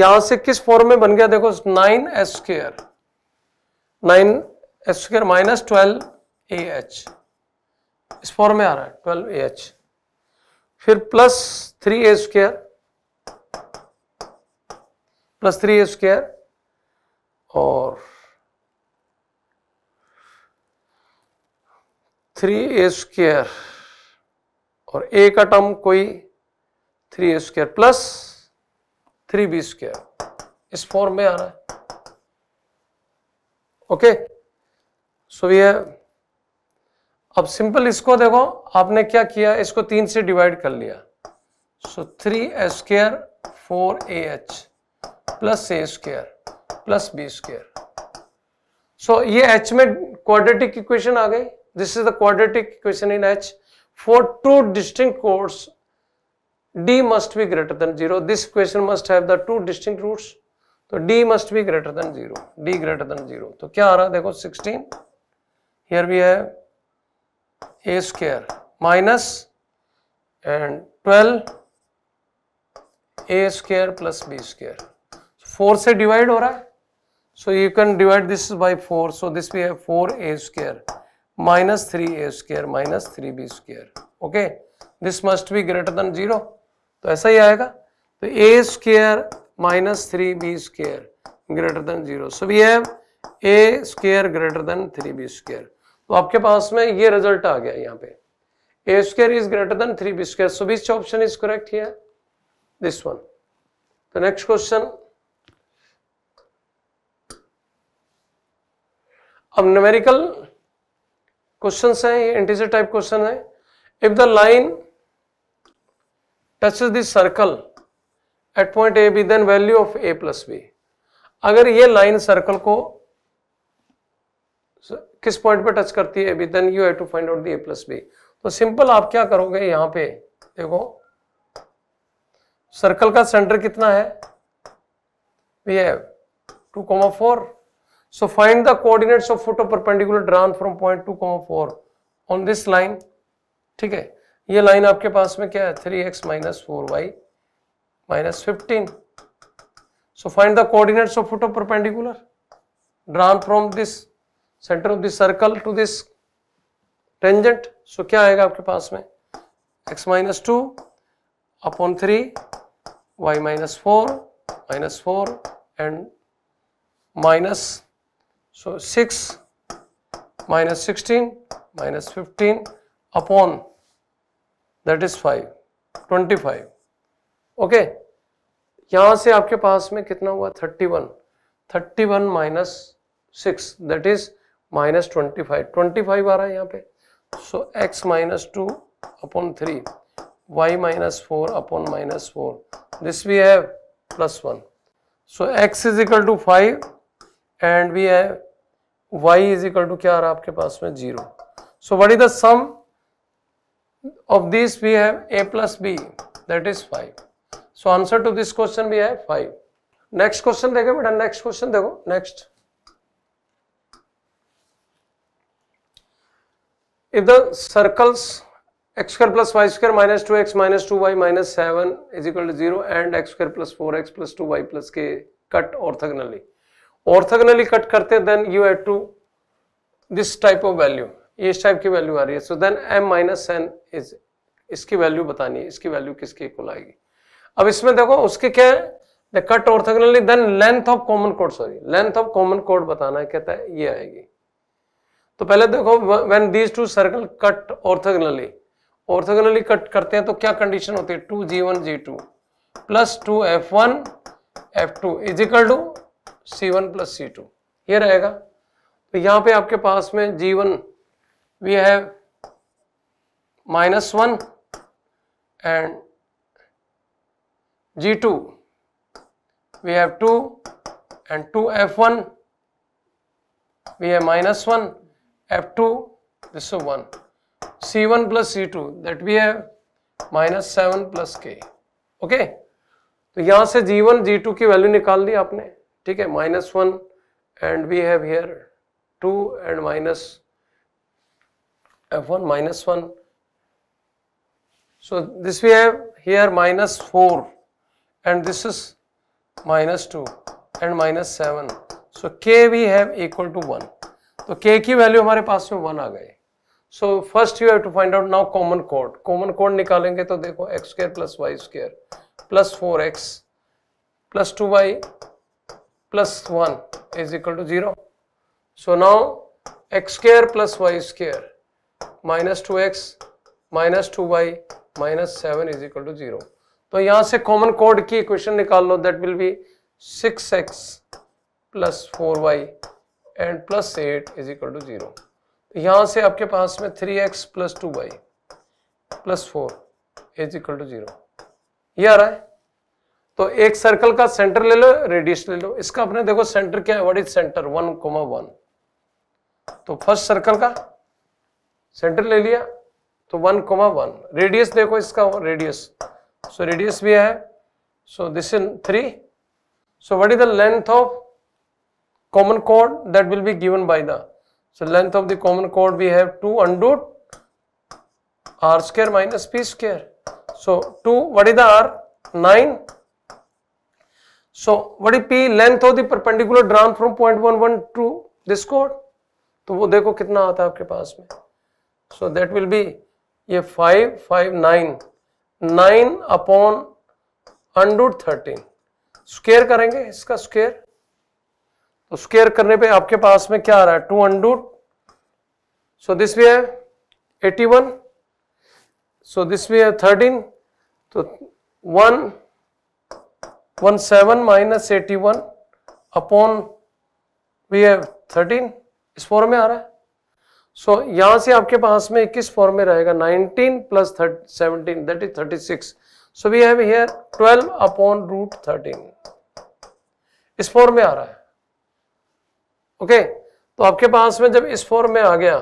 यहां से किस फॉर्म में बन गया देखो nine s square nine s square minus twelve a h इस फॉर्म में आ रहा है ट्वेल्व ए एच फिर plus three a square plus three a square और थ्री ए स्क्वेयर और ए का टर्म कोई three a square plus three b square इस फॉर्म में आ रहा है ओके सो ये अब सिंपल इसको देखो आपने क्या किया इसको तीन से डिवाइड कर लिया so three a square four a h plus a square plus b square so ये एच में क्वाड्रेटिक इक्वेशन आ गई this is the quadratic equation in h for two distinct course D must be greater than zero this question must have the two distinct roots तो D must be greater than zero D greater than zero तो क्या आ रहा है देखो sixteen here we have a square minus and twelve a square plus b square four से डिवाइड हो रहा है so you can divide this by four so this we है four a square minus three a square minus three b square okay this must be greater than zero तो ऐसा ही आएगा तो a square minus three b square greater than zero so we have a square greater than three b square तो आपके पास में ये रिजल्ट आ गया यहाँ पे a square is greater than three b square so which option is correct here this one तो नेक्स्ट क्वेश्चन अब न्यूमेरिकल क्वेश्चन है ये इंटीजर टाइप क्वेश्चन है if the line touch the circle at point A b then value of a plus b अगर ये लाइन सर्कल को किस पॉइंट पे टच करती है ए b then you have to find out the a plus b तो सिंपल आप क्या करोगे यहां पे देखो सर्कल का सेंटर कितना है we have two comma four So find the coordinates of photo perpendicular drawn from point two comma four on this line ठीक है ये लाइन आपके पास में क्या है three x minus four y minus fifteen so find the coordinates of foot perpendicular drawn from this centre of this circle to this tangent so क्या आएगा आपके पास में x minus two upon three y minus four minus four and minus So 6 minus 16 minus 15 upon that is 5, 25. Okay. यहाँ से आपके पास में कितना हुआ thirty one thirty one minus six that is minus twenty five twenty five आ रहा है यहाँ पे so x minus two upon three y minus four upon minus four this we have plus one so x is equal to five and we have y is equal to क्या आ रहा है आपके पास में zero so what is the sum of this we have A plus b that is five so answer to this question भी है फाइव नेक्स्ट क्वेश्चन देखें बेटा नेक्स्ट क्वेश्चन देखो next if the circles x square plus Y square minus two x minus two Y minus seven is equal to zero and x square plus four x plus two y plus k cut orthogonally orthogonally cut करते हैं then you have to this type of value ये इस टाइप की वैल्यू आ रही है so then m minus n is इसकी वैल्यू बतानी है इसकी वैल्यू किसके इक्वल आएगी अब इसमें देखो उसके क्या है the cut orthogonally then length of common code sorry length of common code बताना है कहता है ये आएगी तो पहले देखो when these two circle cut orthogonally orthogonally cut करते हैं तो क्या कंडीशन होती है to g one g to plus two f one f to is equal to C one plus c two ये रहेगा तो यहां पे आपके पास में जी one we have minus one and g two we have two and two f one we have minus one f two this one c one plus c two that we have minus seven plus k okay तो यहां से जीवन जी टू की वैल्यू निकाल ली आपने ठीक है minus one and we have here two and minus f one minus one so this we have here minus four and this is minus two and minus seven so k we have equal to one तो के की वैल्यू हमारे पास में वन आ गए so first you have to find out now common code common code निकालेंगे तो देखो x square plus Y square plus four x plus two Y plus 1 is equal to 0. So now x square plus y square minus 2x minus 2y minus 7 is equal to 0. तो यहाँ से कॉमन कोड की इक्वेशन निकाल लो that will be 6x plus four y and plus eight is equal to zero यहाँ से आपके पास में 3x plus two y plus four is equal to zero आ रहा है तो एक सर्कल का सेंटर ले लो रेडियस ले लो इसका अपने देखो सेंटर क्या है what is centre one comma one तो फर्स्ट सर्कल का सेंटर ले लिया तो वन कोमा वन रेडियस देखो इसका रेडियस सो so, रेडियस भी है so this in three so what is the length of common कोड that will be given by the so length of the common कोड we have two under root are square minus P square so to what is the are nine So what is P? Length of the perpendicular drawn from point one one to this chord. तो वो देखो कितना आता है आपके पास में सो दैट विल बी ये five five nine nine upon under root thirteen square करेंगे इसका स्केयर तो स्केयर करने पे आपके पास में क्या आ रहा है two under root so this way eighty one so this way thirteen तो one one seven minus eighty one upon we है थर्टीन इस फॉर्म में आ रहा है सो so, यहां से आपके पास में किस फॉर्म में रहेगा nineteen plus seventeen that is thirty six so we have here twelve upon root thirteen इस फॉर्म में आ रहा है ओके okay, तो आपके पास में जब इस फॉर्म में आ गया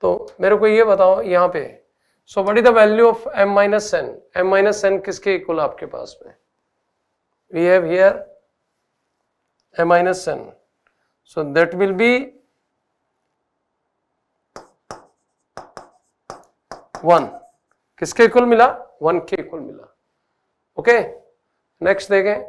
तो मेरे को ये बताओ यहां पे so what is the value of m minus n m minus n किसके इक्वल आपके पास में we have here a minus n. So, that will be 1. किसके इक्वल मिला 1 के इक्वल मिला ओके नेक्स्ट देखें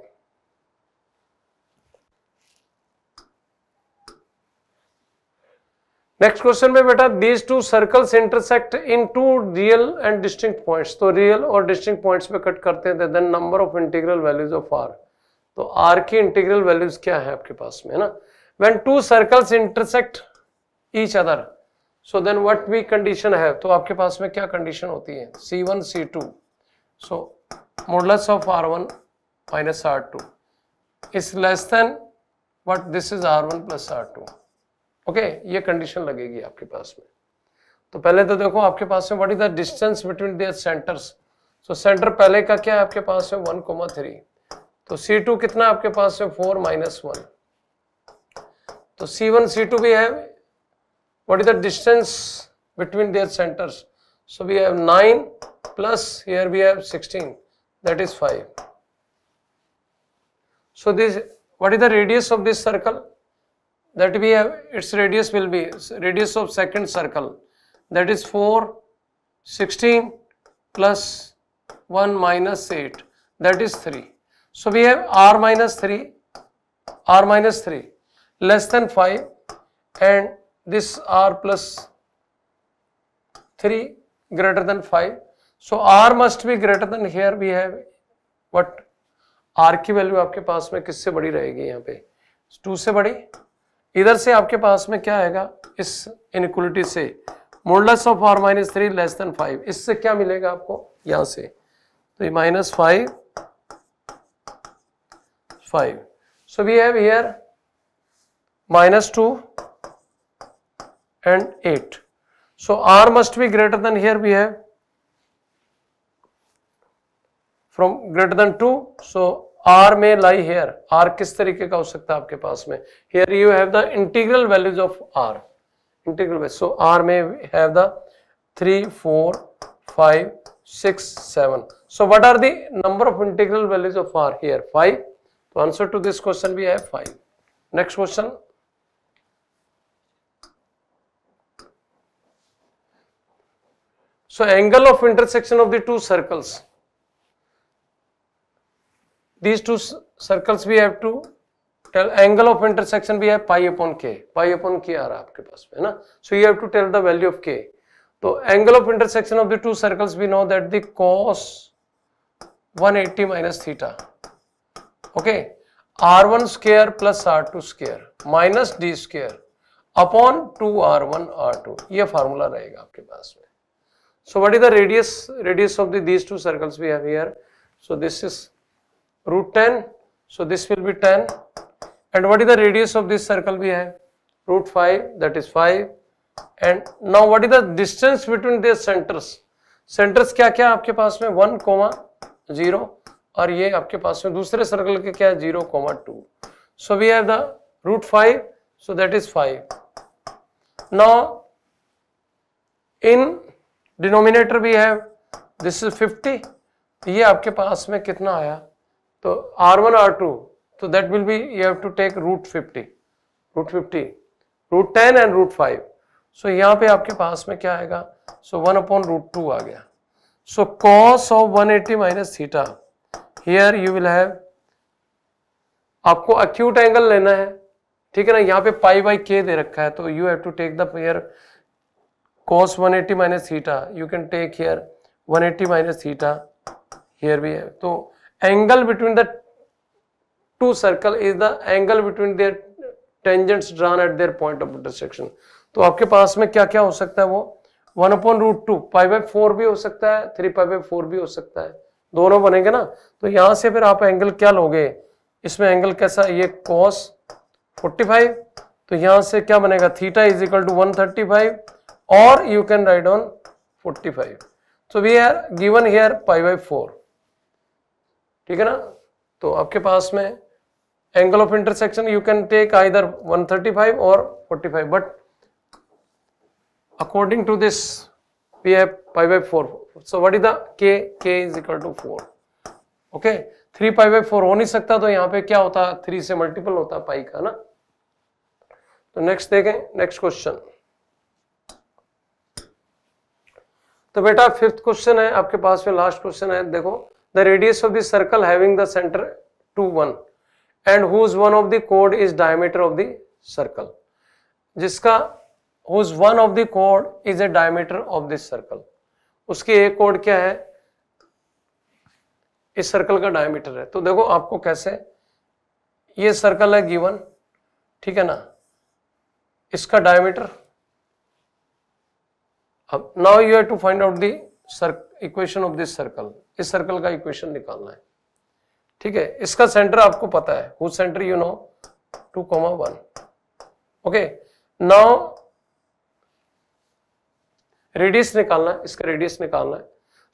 नेक्स्ट क्वेश्चन में बेटा these two circles intersect in two real and distinct points तो रियल और डिस्टिंक्ट पॉइंट्स पे कट करते हैं then number of integral values of r तो आर की इंटीग्रल वैल्यूज क्या है आपके पास में ना when two circles intersect each other so then what we condition है तो आपके पास में क्या कंडीशन होती है c one C two so modulus of r one minus r two is less than what this is are one plus are two okay ये कंडीशन लगेगी आपके पास में तो पहले तो देखो आपके पास में what is the distance between their centres so centre पहले का क्या है आपके पास में वन कोमा थ्री तो सी टू कितना आपके पास में फोर माइनस वन तो सी वन सी टू भी है what is the distance between their centres so we have nine plus here we have sixteen that is five so this what is the radius of this circle that we have its radius will be radius of second circle that is 4 16 plus 1 minus 8 that is 3 so we have r minus 3 r minus 3 less than 5 and this r plus 3 greater than 5 so r must be greater than here we have what r की वैल्यू आपके पास में किससे बड़ी रहेगी यहाँ पे टू से बड़ी इधर से आपके पास में क्या आएगा इस इनक्वलिटी से modulus of r minus three less than five इससे क्या मिलेगा आपको यहां से तो ये minus five five so we have here minus two and eight so r must be greater than here we have from greater than two so r में लाई हेयर आर किस तरीके का हो सकता है आपके पास में here you have the integral values of r integral value so r में have the three four five six seven so what are the number of integral values of r here five तो आंसर टू दिस क्वेश्चन भी है five next question so angle of intersection of the two circles these two circles we have to tell angle of intersection we have pi upon k pi upon k आ रहा आपके पास है ना so you have to tell the value of k तो angle of intersection of the two circles we know that the cos 180 minus theta okay r1 square plus r2 square minus d square upon two r one r two ये फार्मूला रहेगा आपके पास में so what is the radius radius of these two circles we have here so this is root 10 so this will be 10 and what is the radius of this circle we have root 5 that is 5 and now what is the distance between their centers centers क्या क्या आपके पास में 1 कोमा जीरो और ये आपके पास में दूसरे सर्कल के क्या है zero comma two so we have the root 5 so that is 5 now in denominator we have this is 50 ये आपके पास में कितना आया तो आर टू तो that will be you have to take root fifty root fifty root ten and root five so यहाँ पे आपके पास में क्या आएगा so one upon root two आ गया so cos of one eighty minus theta here you will have आपको अक्यूट एंगल लेना है ठीक है ना यहाँ पे पाई बाई के दे रखा है तो you have to take the cos one eighty minus theta you can take here one eighty minus theta here भी है तो angle between the two circle is the angle between their tangents drawn at their point of intersection तो आपके पास में क्या क्या हो सकता है वो one upon root two pi by four भी हो सकता है थ्री पाई बाई फोर भी हो सकता है दोनों बनेंगे ना तो यहां से फिर आप एंगल क्या लोगे इसमें एंगल कैसा ये कॉस 45 तो यहां से क्या बनेगा थीटा इज इक्वल टू 135 और you can write on 45 so we are given here pi by four ठीक है ना तो आपके पास में angle of intersection you can take either 135 और 45 but according to this we have pi by 4 so what is the k k is equal to 4 okay 3 pi by 4 हो नहीं सकता तो यहां पे क्या होता 3 से मल्टीपल होता पाई का ना तो नेक्स्ट देखें नेक्स्ट क्वेश्चन तो बेटा फिफ्थ क्वेश्चन है आपके पास में लास्ट क्वेश्चन है देखो the radius of the circle having the center 2 1 and whose one of the chord is diameter of the circle जिसका whose one of the chord is a diameter of this circle उसकी एक कोड क्या है इस सर्कल का डायमीटर है तो देखो आपको कैसे ये सर्कल है गिवन ठीक है ना इसका डायमीटर अब now you have to find out the equation of this circle इस सर्कल का इक्वेशन निकालना है ठीक है इसका सेंटर आपको पता है हु center you know two comma one okay now radius निकालना है इसका रेडियस निकालना है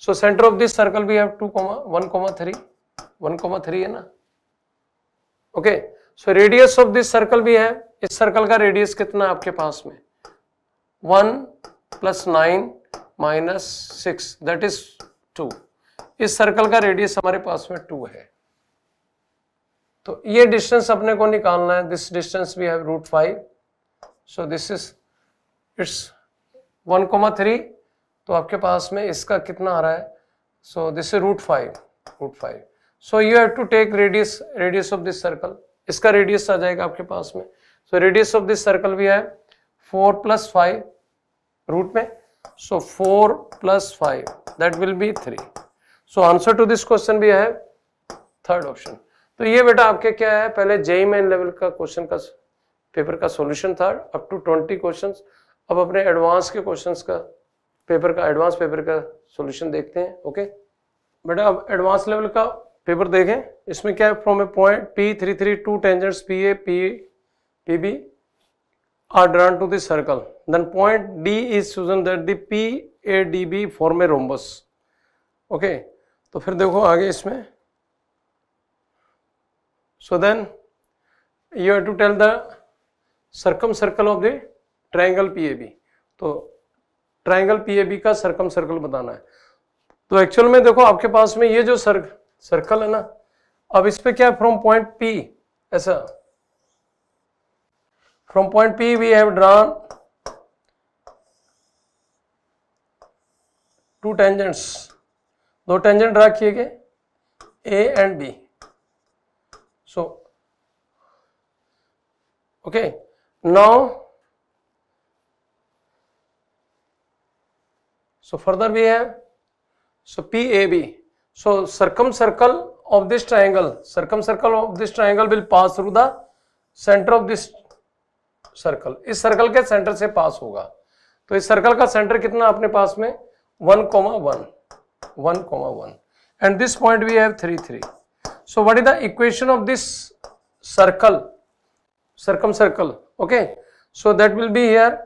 so center of this circle भी हैव two comma one comma three one comma three है ना okay so radius of this circle भी है इस सर्कल का रेडियस कितना है आपके पास में one plus nine minus six that is two इस सर्कल का रेडियस हमारे पास में टू है तो ये डिस्टेंस अपने को निकालना है this distance we have root five so this is it's one comma three तो आपके पास में इसका कितना आ रहा है so this is root five root five so you have to take radius radius of this circle इसका रेडियस आ जाएगा आपके पास में so radius of this circle भी है फोर प्लस फाइव रूट में So 4 plus 5 that will be 3. So answer to this question भी है third option. तो ये बेटा आपके क्या है पहले जेई मेन लेवल का क्वेश्चन का पेपर का सॉल्यूशन था अप टू 20 क्वेश्चंस अब अपने एडवांस के क्वेश्चंस का पेपर का एडवांस पेपर का सॉल्यूशन देखते हैं ओके बेटा अब एडवांस लेवल का पेपर देखें इसमें क्या है from a point P three three two tangents P A P P B are drawn to the circle then point d is chosen that the p a d b form a rhombus okay तो फिर देखो आगे इसमें so then you have to tell the circum circle of the triangle P A B तो ट्राइंगल पी ए बी का सर्कम सर्कल बताना है तो एक्चुअल में देखो आपके पास में ये जो सर्क सर्कल है ना अब इस पर क्या है फ्रॉम पॉइंट पी ऐसा From point P we have drawn two tangents. दो tangent draw किए गए A and B. So okay now so further we have so PAB so circumcircle of this triangle circumcircle of this triangle will pass through the center of this circle इस सर्कल के सेंटर से पास होगा तो इस सर्कल का सेंटर कितना अपने पास में one comma one one comma one and this point we have three three so what is the equation of this circle circum circle okay so that will be here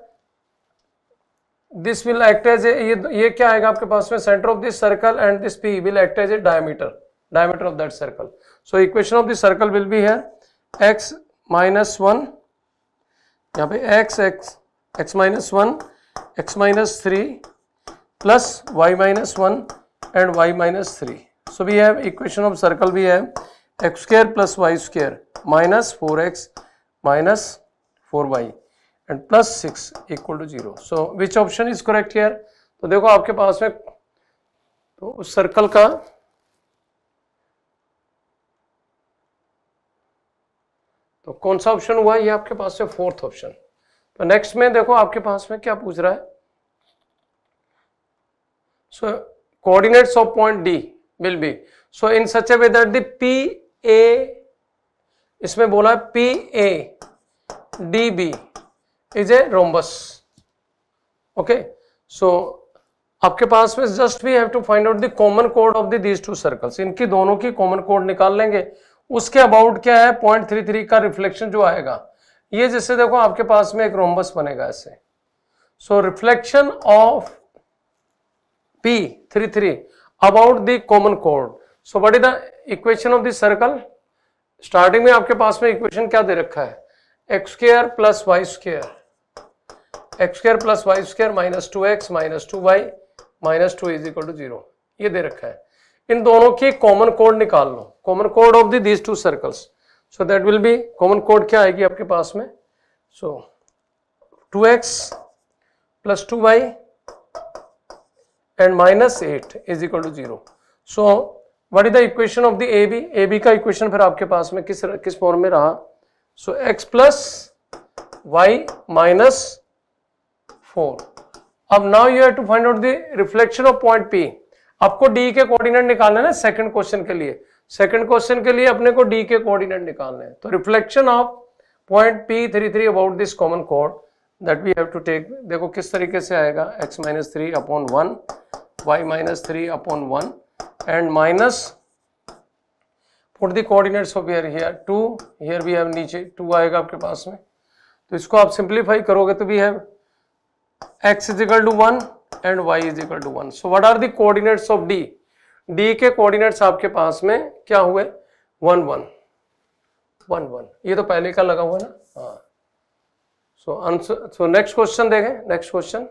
this will act as ये क्या आएगा आपके पास में center of this circle and this P will act as a diameter diameter of that circle so equation of this circle will be here x minus one यहाँ पे x x x minus one x minus three plus y minus one and y minus three so we have equation of circle भी है x square plus Y square minus four x minus four y and plus six equal to zero so which option is correct here तो देखो आपके पास में तो उस सर्कल का तो कौन सा ऑप्शन हुआ ये आपके पास से फोर्थ ऑप्शन तो नेक्स्ट में देखो आपके पास में क्या पूछ रहा है so coordinates of point D will be so in such a way that the P A इसमें बोला है P A D B is a rhombus okay so आपके पास में just we have to find out the common कोड ऑफ दीज टू सर्कल्स इनकी दोनों की कॉमन कोड निकाल लेंगे उसके अबाउट क्या है पॉइंट थ्री थ्री का रिफ्लेक्शन जो आएगा ये जैसे देखो आपके पास में एक रोमबस बनेगा ऐसे so reflection of P three three about the common कोड so what is the equation of the circle starting में आपके पास में इक्वेशन क्या दे रखा है x square plus Y square x square plus Y square minus two x minus two Y minus two is equal to zero दे रखा है इन दोनों के कॉमन कोड निकाल लो कॉमन कोड of these two circles so that will be common कोड क्या आएगी आपके पास में so two x plus two y and minus eight is equal to zero so what is the equation of the A B A B का इक्वेशन फिर आपके पास में किस किस फॉर्म में रहा so x plus y minus four अब now you have to find out the reflection of point P आपको डी के कोऑर्डिनेट निकालने हैं सेकंड क्वेश्चन के लिए सेकंड क्वेश्चन के लिए अपने को डी के कोऑर्डिनेट निकालने हैं तो reflection of point P three three about this common कोड that we have to take देखो किस तरीके से आएगा x minus three upon one y minus three upon one and minus put the coordinates of here here to here we have नीचे टू आएगा आपके पास में तो इसको आप सिंप्लीफाई करोगे तो we have x is equal to one and y is equal to one so what are the coordinates of D D के कोऑर्डिनेट्स आपके पास में क्या हुए वन वन वन वन ये तो पहले का लगा हुआ ना हाँ so answer so next question देखें नेक्स्ट क्वेश्चन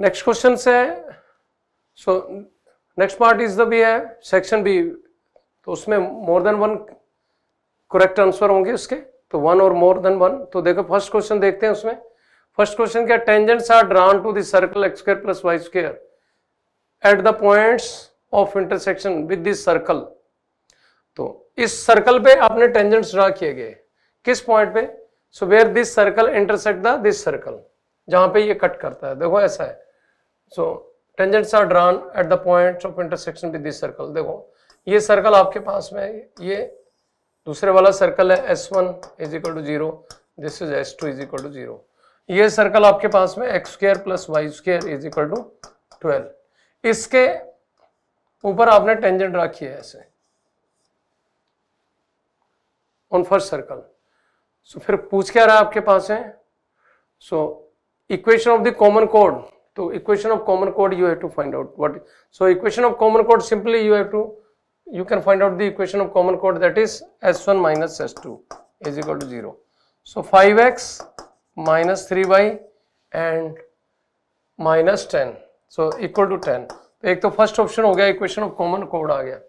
नेक्स्ट क्वेश्चन से so next part is the B है सेक्शन बी तो उसमें more than one correct answer होंगे उसके तो वन और मोर देन वन तो देखो फर्स्ट क्वेश्चन देखते हैं उसमें फर्स्ट क्वेश्चन क्या tangents are drawn to circle x square plus Y square at the points of intersection with this circle तो इस सर्कल पे आपने टेंजेंट्स ड्रा किए गए किस पॉइंट पे so where this circle intersect the this circle जहां पे ये कट करता है देखो ऐसा है so tangents are drawn at the points of intersection with this circle देखो ये सर्कल आपके पास में है ये दूसरे वाला सर्कल है S one is equal to zero this is S two is equal to zero ये सर्कल आपके पास में x square plus Y square is equal to twelve इसके ऊपर आपने टेंजेंट रखी है ऐसे ऑन फर्स्ट सर्कल सो फिर पूछ क्या रहा है आपके पास है सो equation of the common code तो equation of common code you have to find out what so equation of common code simply you have to you can find out the equation of common code that is s1 minus s2 is equal to 0. So 5x minus 3y and minus 10. So equal to 10. Ek to first option ho gaya, equation of common code. Aa gaya.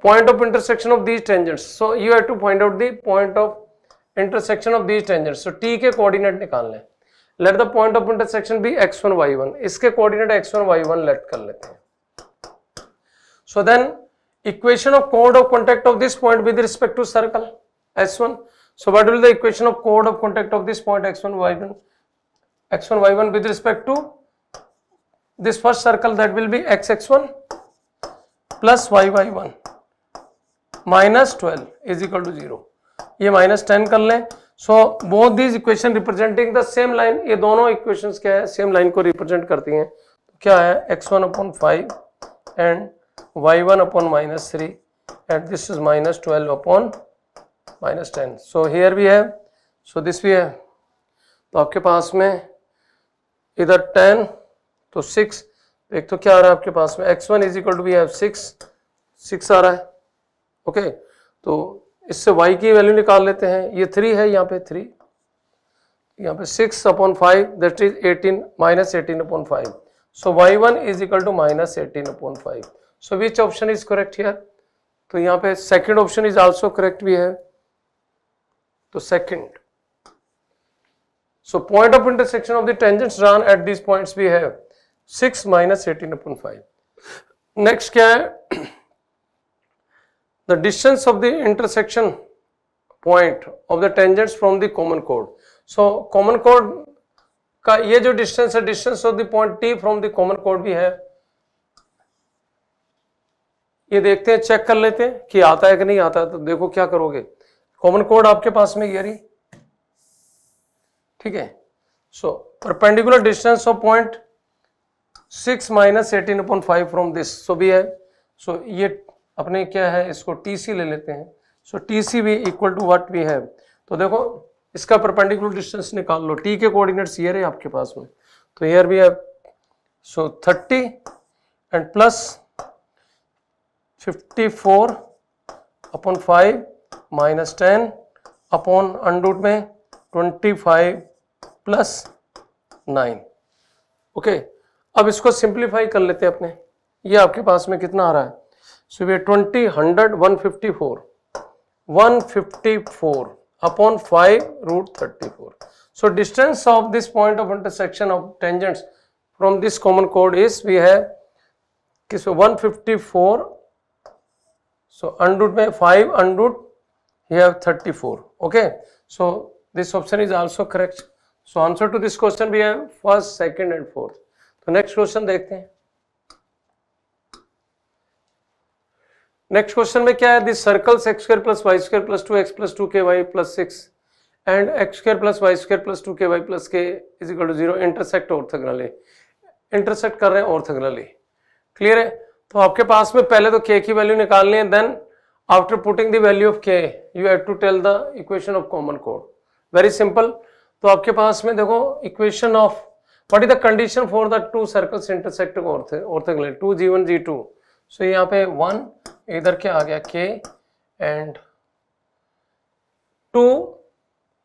Point of intersection of these tangents. So you have to find out the point of intersection of these tangents. So t coordinate nikal le. Let the point of intersection be x1, y1. Iske coordinate x1, y1 let kar lete hai. so then equation of chord of contact of this point with respect to circle s1 so what will be the equation of chord of contact of this point x1 y1 x1 y1 with respect to this first circle that will be x x1 plus y y1 minus twelve is equal to zero ये माइनस टेन कर लें so both these equation representing the same line ये दोनों इक्वेशंस क्या है सेम लाइन को रिप्रेजेंट करती हैं क्या है x one upon five and y1 upon minus 3 and this is minus 12 upon minus 10. So here we have, so this we have. तो आपके पास में इधर 10 तो 6 एक तो क्या आ रहा है आपके पास में x1 one is equal to वी 6 6 आ रहा है ओके okay, तो इससे y की वैल्यू निकाल लेते हैं ये 3 है यहाँ पे 3 यहाँ पे 6 upon five that is 18 minus eighteen upon five so y1 one is equal to minus eighteen upon five so which option is correct here तो यहां पे second option is also correct भी है तो second so point of intersection of the tangents drawn at these points भी है six minus eighteen upon five next क्या है the distance of the intersection point of the tangents from the common कोड सो कॉमन कोड का ये जो डिस्टेंस है distance of the point T from the common कोड भी है ये देखते हैं चेक कर लेते हैं कि आता है कि नहीं आता है तो देखो क्या करोगे कॉमन कोड आपके पास में ये ठीक है so perpendicular distance of point six minus eighteen point five from this so भी है सो so, ये अपने क्या है इसको टी सी ले लेते हैं सो टी सी भी इक्वल टू वट वी है तो देखो इसका परपेंडिकुलर डिस्टेंस निकाल लो टी के कोऑर्डिनेट्स ये रहे आपके पास में तो ईयर भी है so thirty and plus fifty four upon five minus ten upon under root में twenty five plus nine okay अब इसको सिंप्लीफाई कर लेते हैं अपने ये आपके पास में कितना आ रहा है सो ये twenty hundred one fifty four one fifty four upon five root thirty four so distance of this point of intersection of tangents from this common कोड इज वी हैव किस फोर सो unroot में five 5 unroot have thirty four okay so this option is also correct so answer to this question भी है फर्स्ट second एंड फोर्थ तो नेक्स्ट क्वेश्चन देखते हैं नेक्स्ट क्वेश्चन में क्या है this circles x square plus Y square plus two x plus two k y plus six and x square plus Y square plus two k y plus k is equal to zero intersect orthogonally intersect कर रहे हैं ऑर्थोगोनली क्लियर है तो आपके पास में पहले तो k की वैल्यू निकालनी है then after putting the value of k you have to tell the equation of common कोड वेरी सिंपल तो आपके पास में देखो equation of what is the condition for the two circles intersect orthogonal to g one g two so यहाँ पे वन इधर क्या आ गया के एंड टू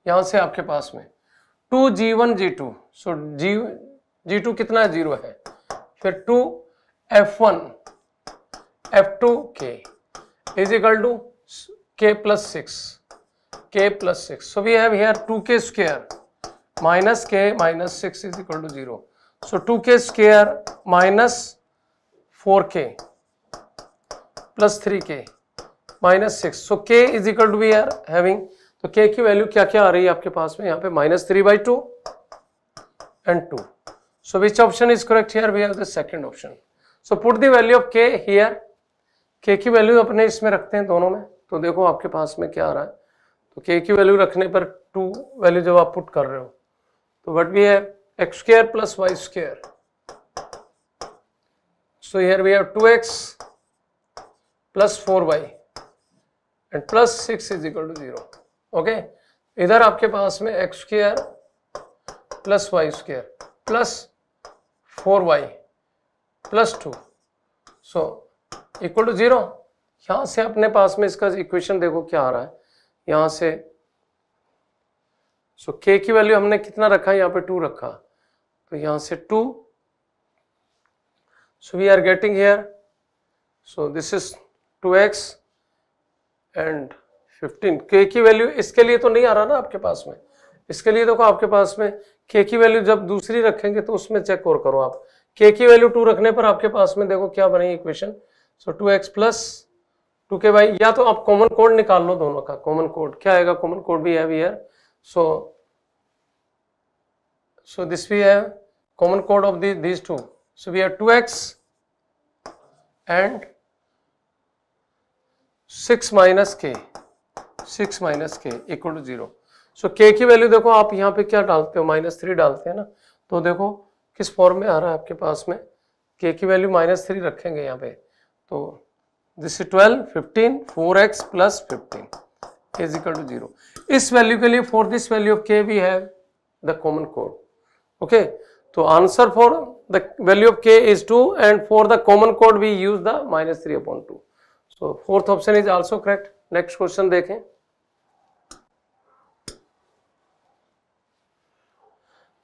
यहां से आपके पास में two g one g two so g g two कितना जीरो है फिर two f one f two k is equal to k plus six k plus six so we have here two k square six is equal to zero so two k So minus four k plus three k minus six so k is equal to we are having तो के की वैल्यू क्या क्या आ रही है आपके पास में यहाँ पे minus three by two and two so which option is correct here we have the second option so put the value of k here k की वैल्यू अपने इसमें रखते हैं दोनों में तो देखो आपके पास में क्या आ रहा है तो के की वैल्यू रखने पर टू वैल्यू जब आप पुट कर रहे हो तो what we have x square plus Y square we have two x plus four y and plus six is equal to zero okay इधर आपके पास में x square plus Y square plus four y plus two so equal to zero यहां से अपने पास में इसका इक्वेशन देखो क्या आ रहा है यहां से सो so, के की वैल्यू हमने कितना रखा यहाँ पे टू रखा तो यहां से two so we are getting here so this is two x and fifteen k की वैल्यू इसके लिए तो नहीं आ रहा ना आपके पास में इसके लिए देखो तो आपके पास में के की वैल्यू जब दूसरी रखेंगे तो उसमें चेक और करो आप के की वैल्यू टू रखने पर आपके पास में देखो क्या बनेगी equation so two x plus two k y या तो आप कॉमन कोड निकाल लो दोनों का कॉमन कोड क्या आएगा कॉमन कोड भी है where so so this we have common कोड of this two so we है two x and six minus k six minus k equal to zero so k की वैल्यू देखो आप यहाँ पे क्या डालते हो माइनस थ्री डालते हैं ना तो देखो किस फॉर्म में आ रहा है आपके पास में के की वैल्यू माइनस थ्री रखेंगे यहाँ पे तो this is twelve fifteen four x plus fifteen is equal to zero इस वैल्यू के लिए for this value of k we have the common कोड ओके तो answer for the value of k is two and for the common कोड we use the minus three upon two so fourth option is also correct next question देखें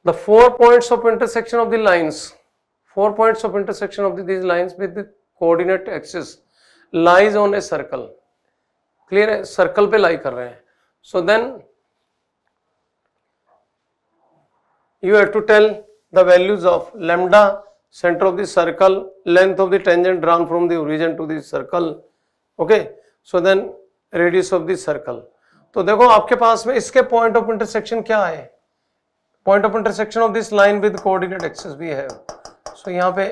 the four points of intersection of the lines four points of intersection of these these with coordinate axis lies on a circle clear है सर्कल पे लाई कर रहे हैं so then you have to tell the values of lambda centre of the circle length of the tangent drawn from the origin to the circle okay so then radius of the circle तो देखो आपके पास में इसके पॉइंट ऑफ इंटरसेक्शन क्या है point of intersection of this line with coordinate axis भी है सो so, यहाँ पे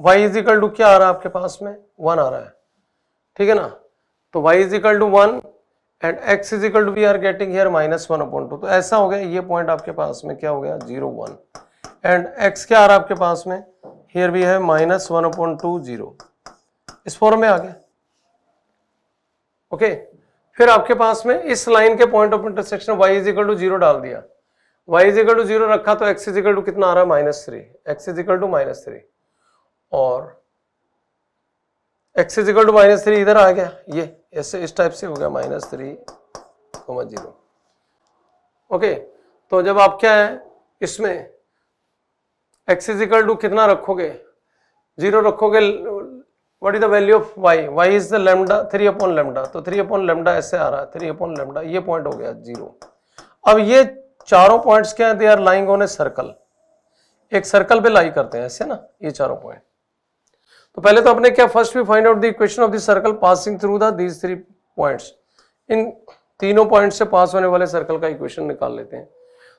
y इजिकल टू क्या आ रहा है आपके पास में वन आ रहा है ठीक है ना तो y is equal to one and x is equal to we are getting here minus one upon two तो ऐसा हो गया ये पॉइंट आपके पास में क्या हो गया जीरो वन एंड x क्या आ रहा है आपके पास में हेयर भी है minus one upon two zero इस फॉर्म में आ गया ओके फिर आपके पास में इस लाइन के point of intersection y is equal to zero डाल दिया y इजिकल टू जीरो रखा तो x इजिकल टू कितना आ रहा है minus three x is equal to minus three और x is equal to minus three इधर आ गया ये ऐसे इस टाइप से हो गया minus three comma zero okay तो जब आप क्या है इसमें एक्स इज इक्वल टू कितना रखोगे जीरो रखोगे what is the value of y y is the lambda three upon lambda तो थ्री अपॉन लेमडा ऐसे आ रहा है थ्री अपॉन लेमडा ये पॉइंट हो गया जीरो अब ये चारों पॉइंट्स क्या है they are lying on a circle एक सर्कल पे लाई करते हैं ऐसे ना ये चारों पॉइंट तो पहले तो अपने क्या first we find out the equation of the circle passing through the these three points इन तीनों पॉइंट से पास होने वाले सर्कल का इक्वेशन निकाल लेते हैं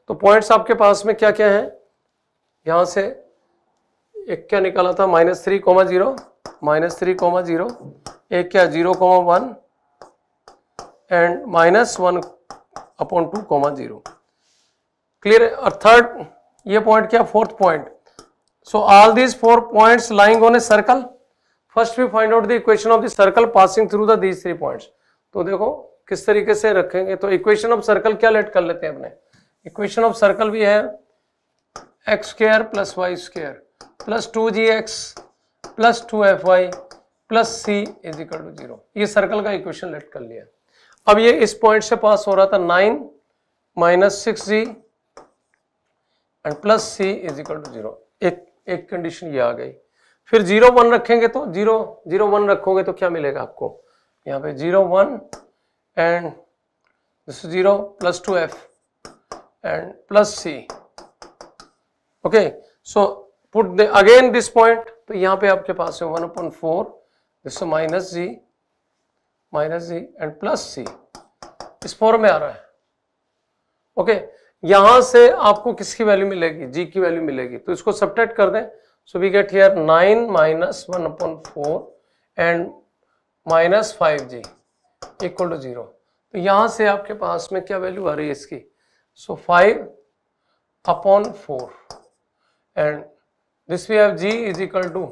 तो पॉइंट्स आपके पास में क्या क्या है यहां से एक क्या निकाला था minus three comma zero minus three comma zero एक क्या zero comma one and minus one upon two comma zero clear और थर्ड ये पॉइंट क्या fourth point So all these four points lying on a circle. First we find out the equation of the circle passing through the these three points. तो देखो किस तरीके से रखेंगे तो इक्वेशन ऑफ सर्कल क्या लेट कर लेते हैं अपने इक्वेशन ऑफ सर्कल भी है x square plus Y square plus two g x plus two f y plus c is equal to zero ये सर्कल का इक्वेशन लेट कर लिया अब ये इस पॉइंट से पास हो रहा था nine minus six g and plus c is equal to zero एक एक कंडीशन ये आ गई फिर जीरो वन रखेंगे तो जीरो जीरो वन रखोगे तो क्या मिलेगा आपको यहाँ पे zero one and zero plus two f and plus c okay so put the again this point तो यहाँ पे आपके पास है one upon four this minus g minus g and plus c इस फॉर्म में आ रहा है ओके okay, यहां से आपको किसकी वैल्यू मिलेगी जी की वैल्यू मिलेगी तो इसको सब्ट्रैक्ट कर दें so we get here nine minus one upon four and minus five g equal to zero तो यहां से आपके पास में क्या वैल्यू आ रही है इसकी so five upon four and this we have g is equal to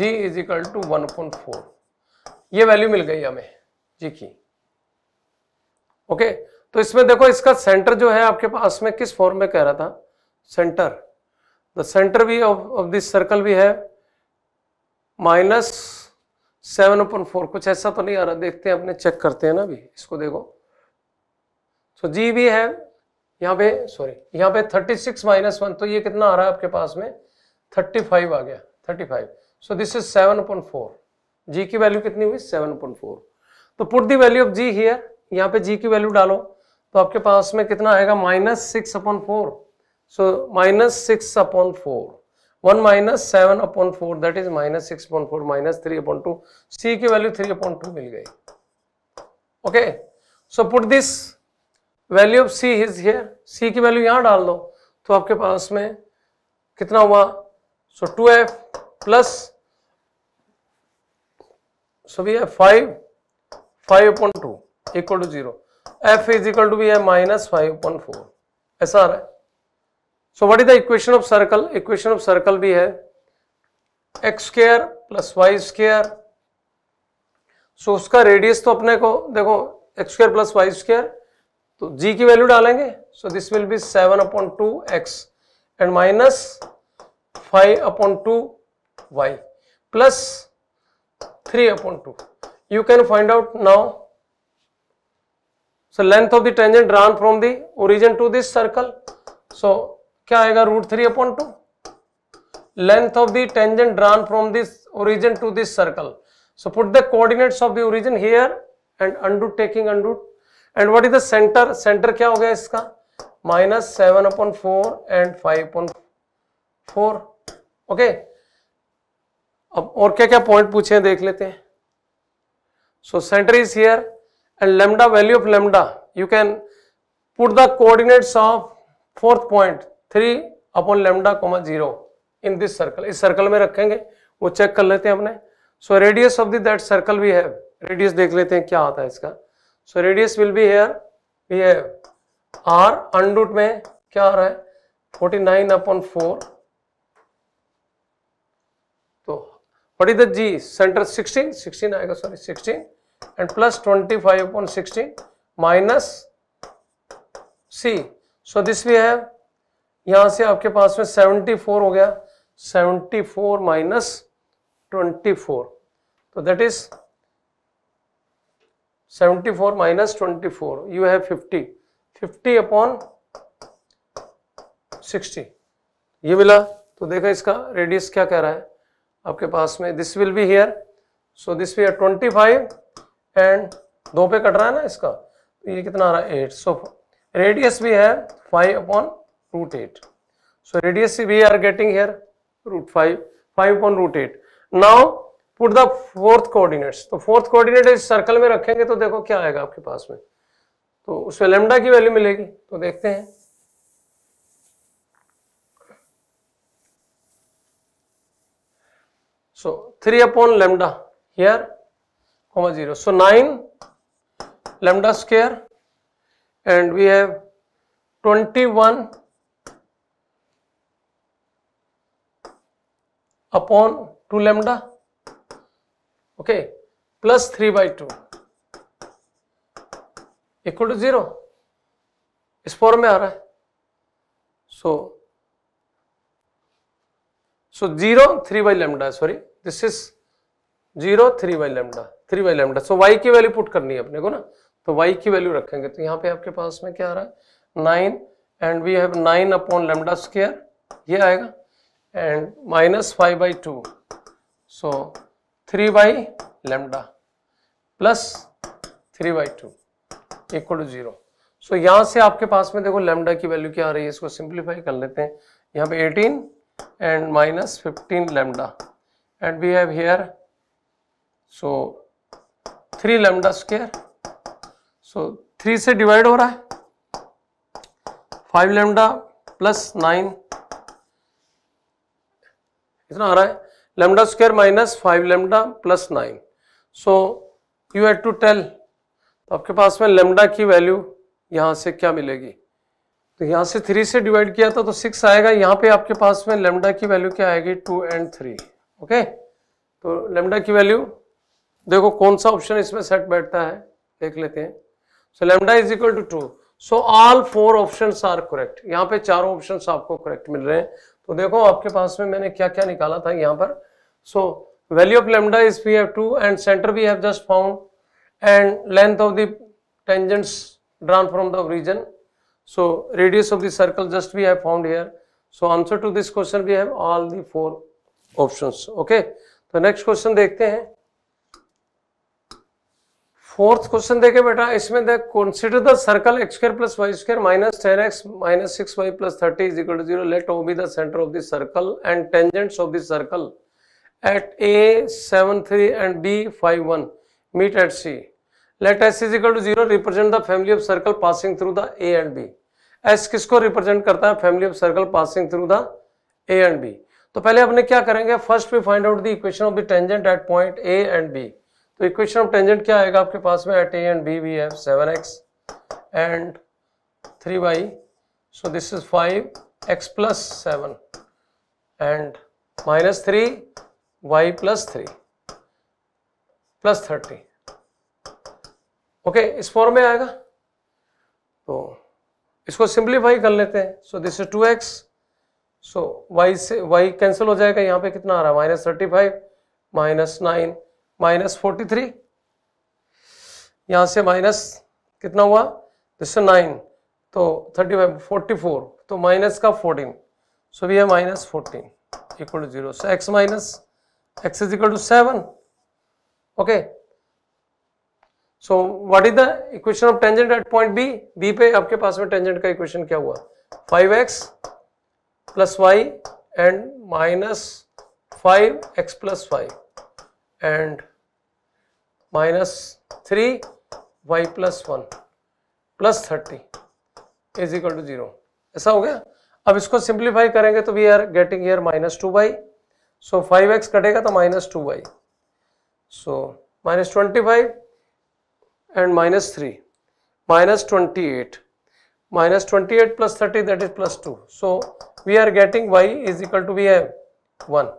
g is equal to one upon four ये वैल्यू मिल गई हमें जी की ओके okay? तो इसमें देखो इसका सेंटर जो है आपके पास में किस फॉर्म में कह रहा था सेंटर द सेंटर भी ऑफ दिस सर्कल भी है माइनस सेवन अपन फोर कुछ ऐसा तो नहीं आ रहा देखते हैं अपने चेक करते हैं ना अभी इसको देखो so, जी भी है यहाँ पे सॉरी यहाँ पे थर्टी सिक्स माइनस वन तो ये कितना आ रहा है आपके पास में थर्टी फाइव आ गया thirty five so this is seven upon four g की वैल्यू कितनी हुई सेवन अपन फोर तो put the value of g here यहाँ पे जी की वैल्यू डालो तो आपके पास में कितना आएगा minus six upon four so minus six upon four one minus seven upon four that is minus six upon four minus three upon two c की वैल्यू थ्री अपॉन टू मिल गई okay so put this value of c is here c की वैल्यू यहां डाल दो तो आपके पास में कितना हुआ so two F plus so भैया five five upon two equal to zero F is equal to B है माइनस फाइव पॉइंट फोर ऐसा आ रहा है so what is the equation of circle equation of circle भी है X square plus Y square so उसका रेडियस तो अपने को देखो x square plus Y square तो जी की वैल्यू डालेंगे so this will be seven upon two x and minus five upon two y plus three upon two you can find out now so length of the tangent drawn from the origin to this circle so क्या आएगा root three upon two length of the tangent drawn from this origin to this circle so put the coordinates of the origin here and undo taking undo and what is the centre centre क्या हो गया इसका minus seven upon four and five upon four okay अब और क्या क्या पॉइंट पूछे हैं देख लेते हैं so centre is here and lambda value of lambda you can put the coordinates of fourth point 3 upon lambda comma 0 in this circle is circle mein rakhenge wo check kar lete hain apne so radius of the that circle we have radius dekh lete hain kya aata hai iska so radius will be here we have r unroot mein kya aa raha hai 49 upon 4 तो what is the g center 16 16 आएगा sorry and plus 25 upon 16 minus C. So this we have यहां से आपके पास में 74 हो गया 74 फोर माइनस ट्वेंटी तो that is 74 four minus twenty you have 50 50 upon 60 ये मिला तो देखा इसका रेडियस क्या कह रहा है आपके पास में this will be here so this we are 25 and दो पे कट रहा है ना इसका तो ये कितना आ रहा है एट सो रेडियस भी है five upon root eight so radius we are getting here root five five upon root eight now put the fourth coordinates तो फोर्थ कोऑर्डिनेट इस सर्कल में रखेंगे तो देखो क्या आएगा आपके पास में तो उसमें लेमडा की वैल्यू मिलेगी तो देखते हैं so three upon lambda here comma 0 so 9 lambda square and we have 21 upon 2 lambda okay plus 3 by 2 equal to zero is form में आ रहा है so so zero three by lambda sorry this is zero three by lambda three by lambda so y की वैल्यू पुट करनी है अपने को ना तो वाई की वैल्यू रखेंगे तो यहाँ पे आपके पास में क्या आ रहा है nine and we have nine upon lambda square ये आएगा and minus five by two so three by lambda plus three by two equal to zero so यहाँ से आपके पास में देखो लेमडा की वैल्यू क्या आ रही है इसको सिंप्लीफाई कर लेते हैं यहाँ पे eighteen and minus fifteen lambda and we have here so three lambda square so three से डिवाइड हो रहा है फाइव लेमडा प्लस नाइन इतना आ रहा है lambda square minus five lambda plus nine so you had to tell तो आपके पास में लेमडा की वैल्यू यहां से क्या मिलेगी तो यहां से थ्री से डिवाइड किया था तो सिक्स आएगा यहां पे आपके पास में लेमडा की वैल्यू क्या आएगी टू एंड थ्री ओके तो लेमडा की वैल्यू देखो कौन सा ऑप्शन इसमें सेट बैठता है देख लेते हैं so lambda is equal to two so all four option are correct यहाँ पे चारों ऑप्शन आपको करेक्ट मिल रहे हैं तो देखो आपके पास में मैंने क्या क्या निकाला था यहाँ पर so value of lambda is we have two and centre we have just found and length of the tangents drawn from the region so radius of the circle just we have found here so answer to this question we have all the four options okay तो नेक्स्ट क्वेश्चन देखते हैं फोर्थ क्वेश्चन देखे बेटा इसमें देख consider the circle x square plus Y square minus ten x minus six y plus thirty is to zero let O be the centre of the circle and tangents of the circle at A seven three and B five one meet at C let S is to zero represent the family of circle passing through the A and B S किसको रिप्रेजेंट करता है family of circle passing through the A and B तो पहले अपने क्या करेंगे first we find out the equation of the tangent at point A and B तो इक्वेशन ऑफ टेंजेंट क्या आएगा आपके पास में at A and B we f seven x and three y so this is five x plus seven and minus three y plus three plus thirty okay इस फॉर्म में आएगा तो इसको सिंप्लीफाई कर लेते हैं so this is two x so y से वाई कैंसिल हो जाएगा यहाँ पे कितना आ रहा है minus thirty five minus nine minus forty three यहां से माइनस कितना हुआ नाइन तो थर्टी फाइव फोर्टी फोर तो माइनस का फोर्टीन सो भी है minus fourteen equal to zero so x minus x is equal to seven okay so what is the equation of tangent at point B B पे आपके पास में टेंजेंट का इक्वेशन क्या हुआ five x plus Y and minus five x plus five and minus three y plus one plus thirty is equal to zero ऐसा हो गया अब इसको सिंप्लीफाई करेंगे तो we are getting here minus two by so five x कटेगा तो minus two by so minus twenty five and minus three minus eight minus twenty eight plus thirty that is plus two so we are getting y is equal to we have one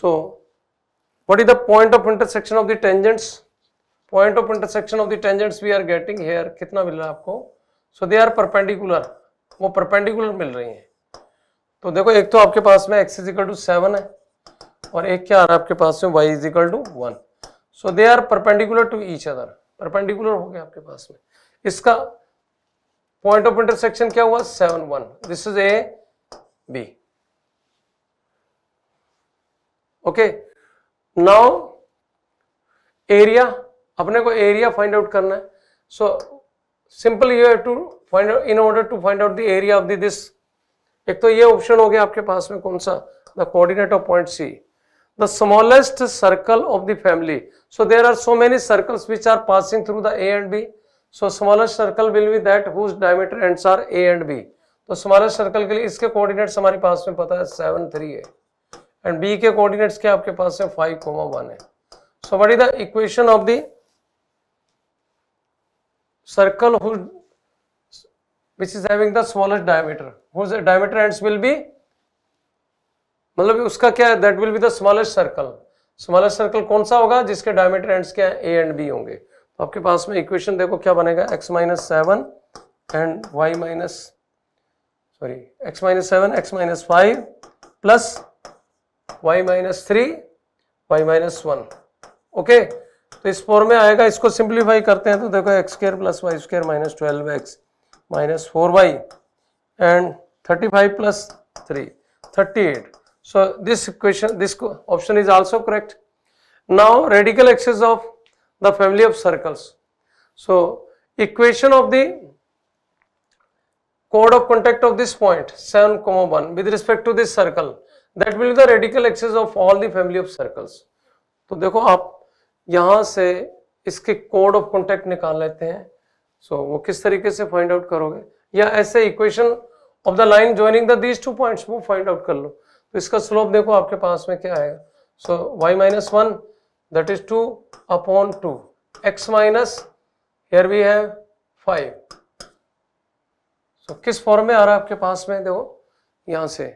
so what is the point of intersection of the tangents point of intersection of the tangents we are getting here कितना मिल रहा है आपको so they are perpendicular वो perpendicular मिल रही हैं तो देखो एक तो आपके पास में x इजिकल टू सेवन है और एक क्या आ रहा है आपके पास में y is equal to one so they are perpendicular to each other perpendicular हो गया आपके पास में इसका पॉइंट ऑफ इंटरसेक्शन क्या हुआ seven one this is A B okay okay. Now area अपने को एरिया फाइंड आउट करना है so simple you have to find in order to find out the area of this एक तो ये ऑप्शन हो गया आपके पास में कौन सा the coordinate of point C the smallest circle of the family so there are so many circles which are passing through the A and B so smallest circle will be that whose diameter ends are A and B तो स्मॉलेस्ट सर्कल के लिए इसके कोऑर्डिनेट्स हमारे पास में पता है सेवन थ्री है एंड बी के कोऑर्डिनेट्स क्या आपके पास है फाइव कोमा वन है so what is the equation of the circle whose which is having the smallest diameter whose diameter ends will be मतलब उसका क्या है that will be the smallest circle smallest circle कौन सा होगा जिसके डायमीटर एंड्स क्या है ए एंड बी होंगे तो आपके पास में इक्वेशन देखो क्या बनेगा x minus seven and y minus sorry x minus seven x minus five plus y minus three y minus one okay तो इस फोर में आएगा इसको सिंप्लीफाई करते हैं तो देखो x square plus Y square minus twelve x minus four y and thirty five plus three thirty eight so this question this option is also correct now radical axis of the family of circles so equation of the कोड of contact of this point seven comma one with respect to this circle that will the radical axis of all the family of circles तो देखो आप यहां से इसके कोड ऑफ कॉन्टेक्ट निकाल लेते हैं सो so, वो किस तरीके से फाइंड आउट करोगे या ऐसे equation of the line joining the these two point वो फाइंड आउट कर लो तो इसका स्लोप देखो आपके पास में क्या आएगा so y minus one that is two upon two x minus here we have five so किस फॉर्म में आ रहा है आपके पास में देखो यहां से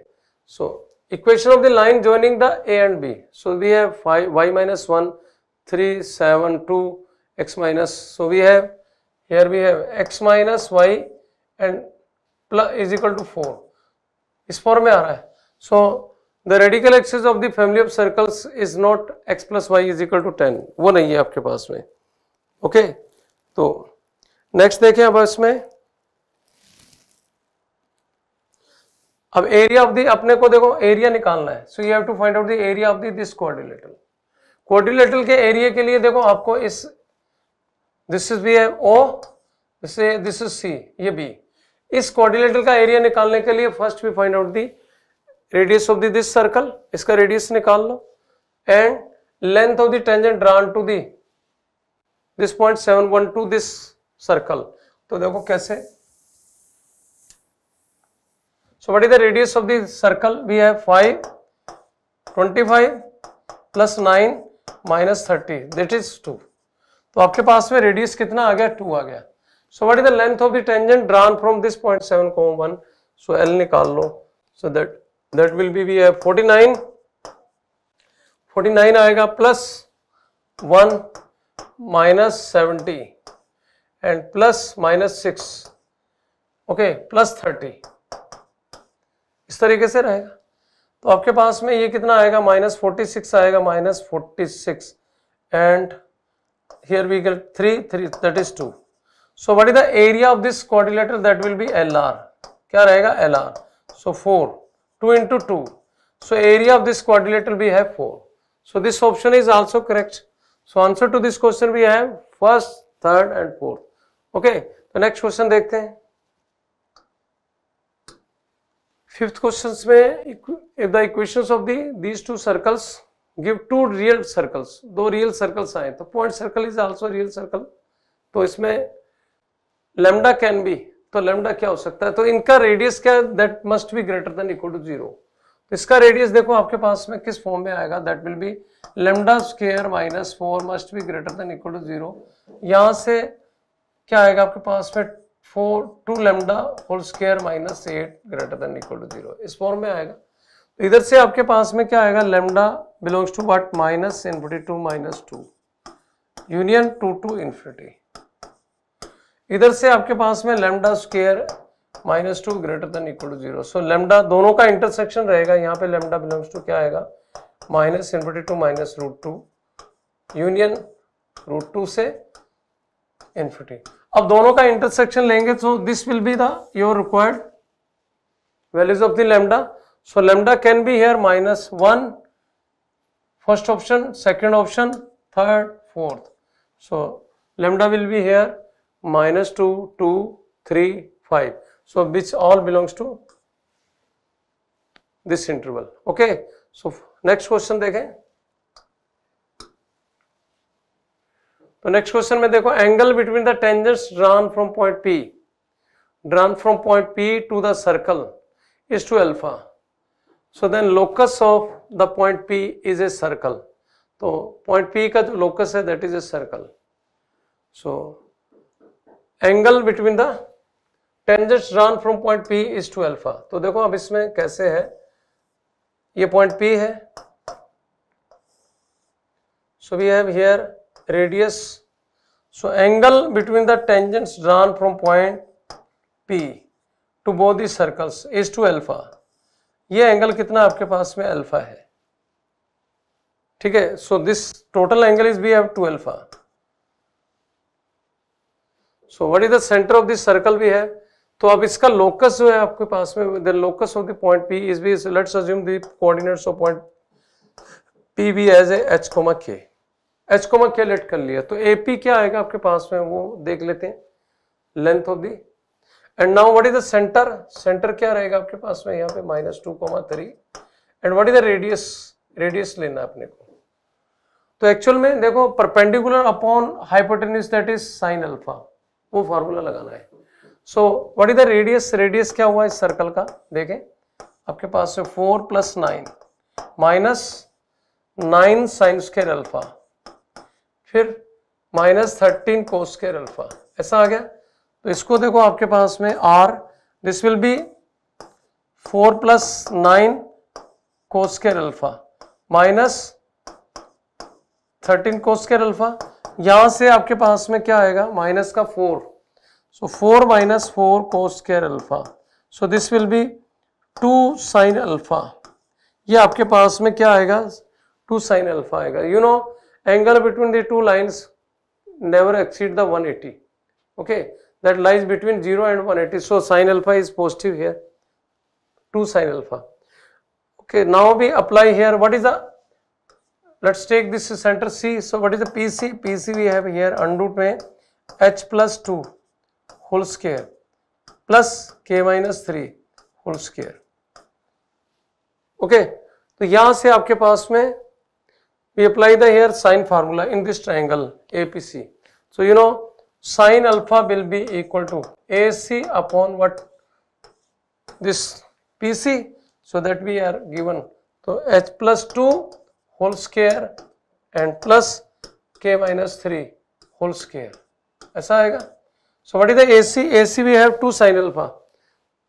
सो so, equation of the line joining the A and B. So we have 5, y minus 1, 3, 7, 2, x minus. So we have, here we have x minus y and plus is equal to 4. इस फॉर्म में आ रहा है so the radical axis of the family of circles is not x plus y is equal to ten वो नहीं है आपके पास में ओके okay? तो नेक्स्ट देखें अब इसमें अब एरिया ऑफ दी अपने को देखो एरिया निकालना है so you have to find out the area of the this quadrilateral quadrilateral के एरिया के लिए देखो आपको इस this is B O this this is C ये बी इस क्वाड्रिलेटरल का एरिया निकालने के लिए first we find out the radius of the this circle इसका रेडियस निकाल लो and length of the tangent drawn to the this point seven one to this circle तो देखो कैसे So what is the radius of the circle? We have 5, 25 plus 9 minus 30 that is 2. तो आपके पास में रेडियस कितना आ गया 2 आ गया so what is the length of the tangent drawn from this point 7 comma 1 so L निकाल लो so that that will be we have 49 49 आएगा plus 1 minus 70 and plus minus 6 okay plus 30 इस तरीके से रहेगा तो आपके पास में ये कितना आएगा माइनस फोर्टी सिक्स आएगा minus forty six and here we get three three that is two so what is the area of this quadrilateral that will be L क्या रहेगा L R so four two into two so area of this quadrilateral भी है four so this option is also correct so answer to this question भी है first third and fourth okay तो नेक्स्ट क्वेश्चन देखते हैं फिफ्थ क्वेश्चन में if the equation of these two circles give two real circles दो रियल सर्कल्स आए तो point circle is also real circle तो इसमें लेमडा कैन बी तो लेमडा क्या हो सकता है तो इनका रेडियस क्या that must be greater than equal to zero इसका रेडियस देखो आपके पास में किस फॉर्म में आएगा that will be lambda square minus four must be greater than equal to zero यहाँ से क्या आएगा आपके पास में four two lambda whole square minus eight greater than equal to zero इस फॉर्म में आएगा तो इधर से आपके पास में क्या आएगा lambda belongs to what minus infinity to minus two union two to infinity इधर से आपके पास में lambda square minus two greater than equal to zero so lambda दोनों का इंटरसेक्शन रहेगा यहाँ पे लेमडा बिलोंग्स टू क्या आएगा minus infinity to minus root two union root two से इन्फिटी अब दोनों का इंटरसेक्शन लेंगे तो this will be the your required values of the so lambda can be here minus one first option second option third fourth so lambda will be here minus two two three five so which all belongs to this interval okay so next question देखें तो नेक्स्ट क्वेश्चन में देखो angle between the tangents drawn from point P drawn from point P to the circle is two alpha so then locus of the point P is a circle तो पॉइंट पी का जो लोकस है that is a circle so angle between the tangents run from point P is two alpha तो देखो अब इसमें कैसे है ये पॉइंट पी है so we have here radius. So angle between the tangents drawn from point P to both the circles is to alpha. ये एंगल कितना आपके पास में अल्फा है ठीक है so this total angle is be have two alpha so what is the centre of this circle भी है तो अब इसका लोकस जो है आपके पास में the locus of the point P is be let's assume the coordinates of point P be as a h comma k h को मैं कैलेट कर लिया तो एपी क्या आएगा आपके पास में वो देख लेते हैं length of the and now what is the centre centre क्या रहेगा आपके पास में यहाँ पे minus two comma three and what is the radius radius लेना है अपने को तो एक्चुअल में देखो perpendicular upon hypotenuse that is sine alpha वो फॉर्मूला लगाना है so what is the radius radius क्या हुआ इस सर्कल का देखें आपके पास से four plus nine minus nine sine square alpha फिर minus thirteen cos square alpha ऐसा आ गया तो इसको देखो आपके पास में R this will be four plus nine cos alpha minus thirteen cos alpha यहां से आपके पास में क्या आएगा माइनस का four so four minus four cos square alpha so this will be two sine alpha ये आपके पास में क्या आएगा टू साइन अल्फा आएगा you you know know, angle between the two lines never exceed the 180 okay that lies between 0 and 180 so sin alpha is positive here 2 sin alpha okay now we apply here what is the let's take this center c so what is the pc pc we have here under root mein h plus 2 whole square plus k minus 3 whole square okay, तो यहां से आपके पास में we apply the here sine formula in this triangle APC. So you know sine alpha will be equal to AC upon what this PC. So that we are given so H plus 2 whole square and plus K minus 3 whole square. ऐसा आएगा So what is the AC? AC we have two sine alpha.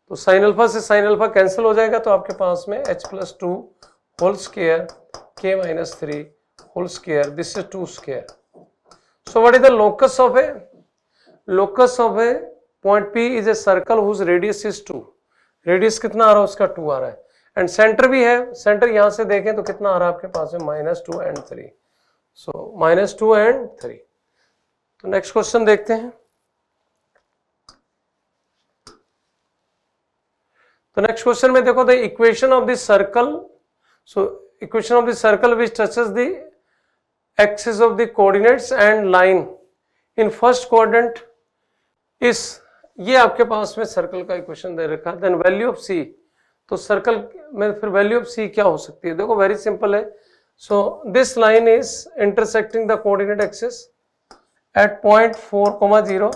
तो साइन अल्फा से साइन अल्फा कैंसिल हो जाएगा तो आपके पास में h plus two whole square k minus three whole square this is 2 square so what is the locus of a locus of a point p is a circle whose radius is 2 radius kitna aa raha hai uska 2 aa raha hai and centre भी है सेंटर यहां से देखें तो कितना आ रहा है आपके पास में minus two and three so minus two and three तो नेक्स्ट क्वेश्चन देखते हैं तो नेक्स्ट क्वेश्चन में देखो the equation of this circle so equation of this circle which touches the axes of the coordinates and line in first quadrant is ये आपके पास में सर्कल का इक्वेशन दे रखा देन वैल्यू ऑफ सी तो सर्कल में फिर वैल्यू ऑफ सी क्या हो सकती है देखो वेरी सिंपल है so this line is intersecting the coordinate axes at point four comma zero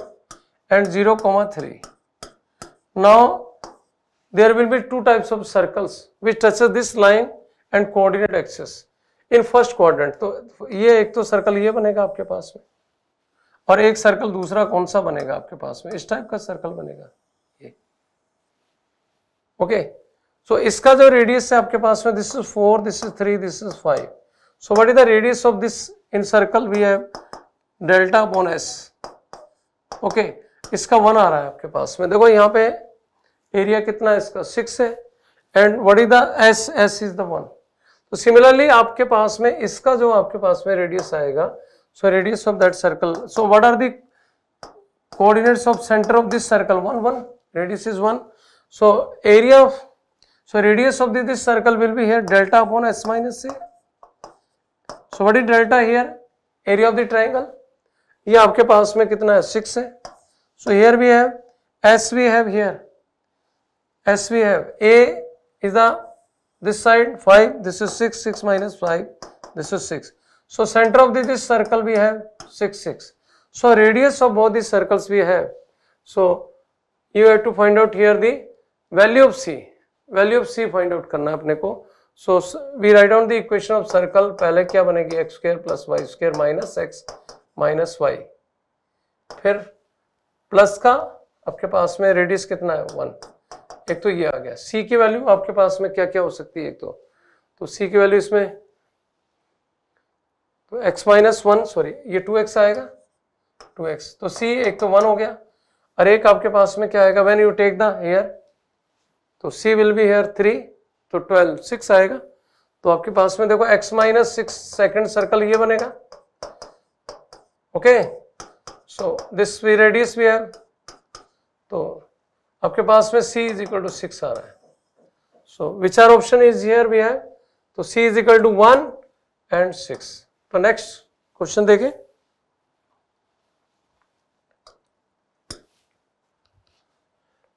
and zero comma three now there will be two types of circles which touches this line and coordinate axes in first quadrant तो ये एक तो सर्कल ये बनेगा आपके पास में और एक सर्कल दूसरा कौन सा बनेगा आपके पास में इस टाइप का सर्कल बनेगा ये ओके सो इसका जो रेडियस है आपके पास में this is four this is three this is five so what is the radius of this in circle we have delta upon s okay इसका वन आ रहा है आपके पास में देखो यहां पे एरिया कितना है इसका सिक्स है and what is the s s is the one तो सिमिलरली आपके पास में इसका जो आपके पास में रेडियस आएगा so radius of that circle so what are the coordinates of centre of this circle one one radius is one so area of so radius of this circle will be here delta upon s minus c so what is delta here area of the triangle ये आपके पास में कितना है सिक्स है so here we have s we have here s we have a is the this side 5, this is 6, 6 minus 5, this is 6. So center of this circle we have 6, 6. So radius of both these circles we have. So you have to find out here the value of C. Value of C find out karna apne ko So we write down the equation of circle. pehle kya banegi x square plus y square minus x minus y. फिर प्लस का आपके पास में रेडियस कितना है वन एक तो ये आ गया सी की वैल्यू आपके पास में क्या क्या हो सकती है एक तो तो सी की वैल्यू इसमें तो x माइनस वन सॉरी ये टू एक्स आएगा टू एक्स तो c एक तो वन हो गया और एक आपके पास में क्या आएगा when you take the here तो c will be here three तो ट्वेल्व सिक्स आएगा तो आपके पास में देखो x minus six second circle ये बनेगा okay so this we radius we here तो आपके पास में c is equal to six आ रहा है so which are option is here भी है तो c is equal to one and six तो नेक्स्ट क्वेश्चन देखे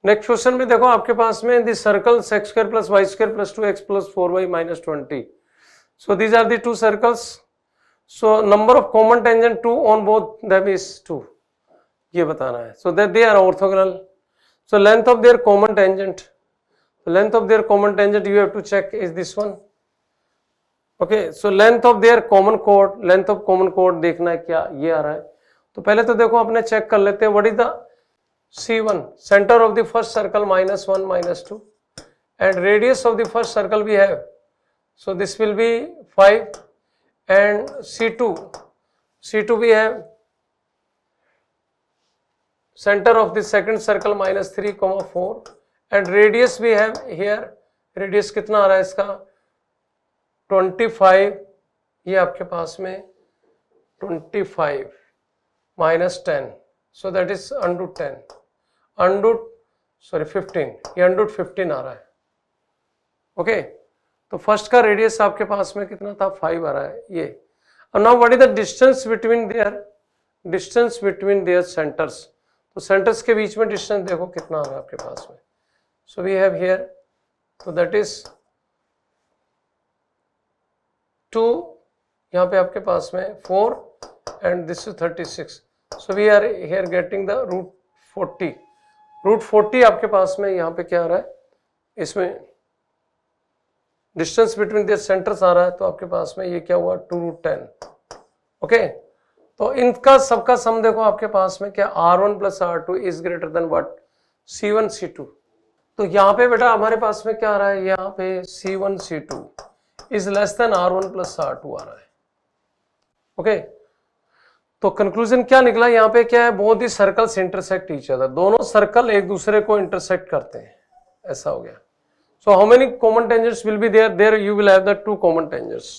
नेक्स्ट क्वेश्चन में देखो आपके पास में the circles x square plus Y square plus two x plus four y minus twenty so these are the two circles so number of common tangent to on both that is two ये बताना है so that they are orthogonal So length of their common tangent, so length of their common tangent you have to check is this one. Okay, so length of their common chord, length of common chord dekhna hai kya ye aa raha hai to pehle to dekho apne check kar lete hain what is the c1 center of the first circle minus 1 minus 2 and radius of the first circle we have so this will be 5 and c2 c2 we have center of the second circle minus three comma four and radius we have here radius कितना आ रहा है इसका ट्वेंटी फाइव ये आपके पास में twenty five minus ten so that is under ten under sorry fifteen ये अंडू फिफ्टीन आ रहा है ओके तो फर्स्ट का रेडियस आपके पास में कितना था फाइव आ रहा है ये और now what is the distance between their distance between their centres तो सेंटर्स के बीच में डिस्टेंस देखो कितना आ रहा है आपके पास में सो वी हैव हेयर तो दैट इज टू यहाँ पे आपके पास में four and this is thirty six so we are here getting the root forty root forty आपके पास में यहाँ पे क्या आ रहा है इसमें डिस्टेंस बिटवीन दियर सेंटर्स आ रहा है तो आपके पास में ये क्या हुआ टू रूट टेन ओके तो इनका सबका सम देखो आपके पास में क्या r one plus are two is greater than what c one C two तो यहाँ पे बेटा हमारे पास में क्या आ रहा है यहाँ पे c one C two is less than r one plus are two आ रहा है ओके तो कंक्लूजन क्या निकला यहाँ पे क्या है बहुत ही सर्कल इंटरसेक्ट ईच अदर दोनों सर्कल एक दूसरे को इंटरसेक्ट करते हैं ऐसा हो गया so how many common tangents will be there there you will have the two common tangents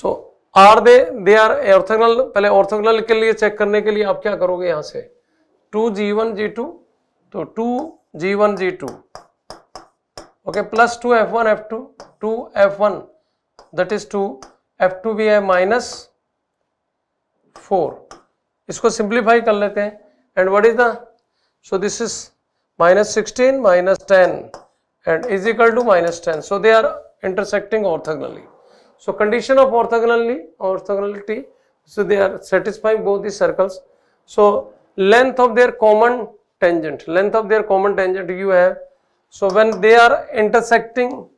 so are they they are orthogonal पहले ऑर्थोगोनल के लिए चेक करने के लिए आप क्या करोगे यहां से two g one g two तो two g one g two okay plus two f one f two two f one that is two f two भी है माइनस फोर इसको सिंप्लीफाई कर लेते हैं and what is the so this is minus sixteen minus ten and is equal to minus ten so they are intersecting orthogonally So condition of orthogonality, orthogonality, so they are satisfying both these circles. So length of their common tangent, length of their common tangent you have. So when they are intersecting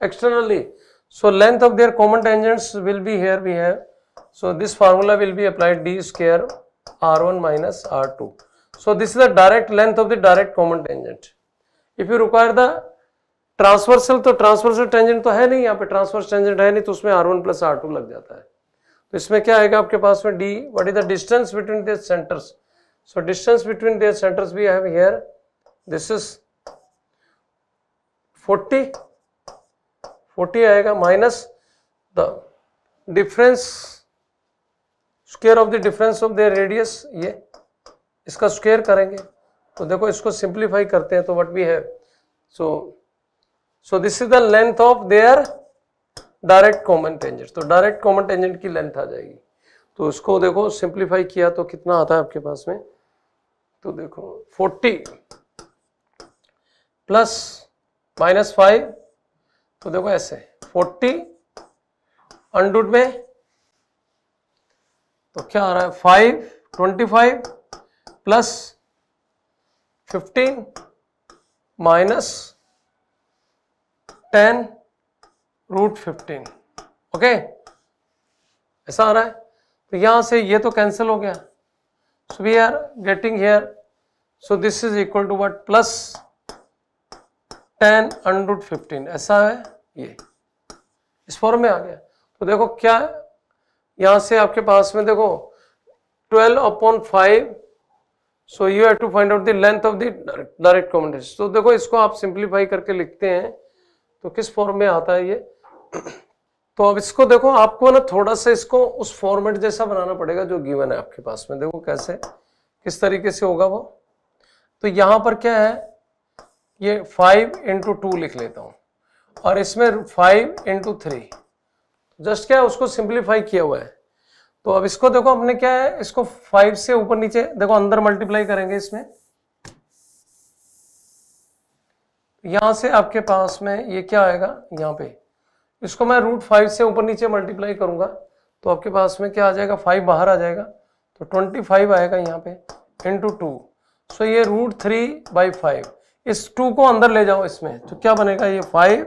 externally, so length of their common tangents will be here we have. So this formula will be applied d square r1 minus r2. So this is the direct length of the direct common tangent. If you require the transversal तो ट्रांसवर्सल टेंजेंट तो है नहीं यहाँ पे ट्रांसवर्स टेंजेंट है नहीं तो उसमें r one plus are two लग जाता है तो इसमें क्या आएगा आपके पास में d what is the distance between their centres so distance between their centres we have here this is forty forty आएगा minus the difference square of the difference of their radius ये इसका स्क्वेयर करेंगे तो देखो इसको सिंप्लीफाई करते हैं तो what we have so so this is the length of their direct common tangent तो डायरेक्ट कॉमन टेंजेंट की लेंथ आ जाएगी तो उसको देखो सिंप्लीफाई किया तो कितना आता है आपके पास में तो देखो 40 प्लस माइनस फाइव तो देखो ऐसे 40 अंडूट में तो क्या आ रहा है five twenty five plus fifteen minus ten root fifteen okay ऐसा आ रहा है तो यहां से ये तो कैंसिल हो गया so we are getting here so this is equal to what plus ten under root fifteen ऐसा है ये इस फॉर्म में आ गया तो देखो क्या है यहां से आपके पास में देखो twelve upon five so you have to find out the length of the direct common तो देखो इसको आप सिंप्लीफाई करके लिखते हैं तो किस फॉर्म में आता है ये तो अब इसको देखो आपको ना थोड़ा सा इसको उस फॉर्मेट जैसा बनाना पड़ेगा जो गिवन है आपके पास में देखो कैसे किस तरीके से होगा वो तो यहां पर क्या है ये फाइव इंटू टू लिख लेता हूं और इसमें फाइव इंटू थ्री जस्ट क्या है उसको सिंप्लीफाई किया हुआ है तो अब इसको देखो हमने क्या है इसको फाइव से ऊपर नीचे देखो अंदर मल्टीप्लाई करेंगे इसमें यहाँ से आपके पास में ये क्या आएगा यहाँ पे इसको मैं रूट फाइव से ऊपर नीचे मल्टीप्लाई करूंगा तो आपके पास में क्या आ जाएगा फाइव बाहर आ जाएगा तो ट्वेंटी फाइव आएगा यहाँ पे इंटू टू सो ये रूट थ्री बाई फाइव इस टू को अंदर ले जाओ इसमें तो क्या बनेगा ये फाइव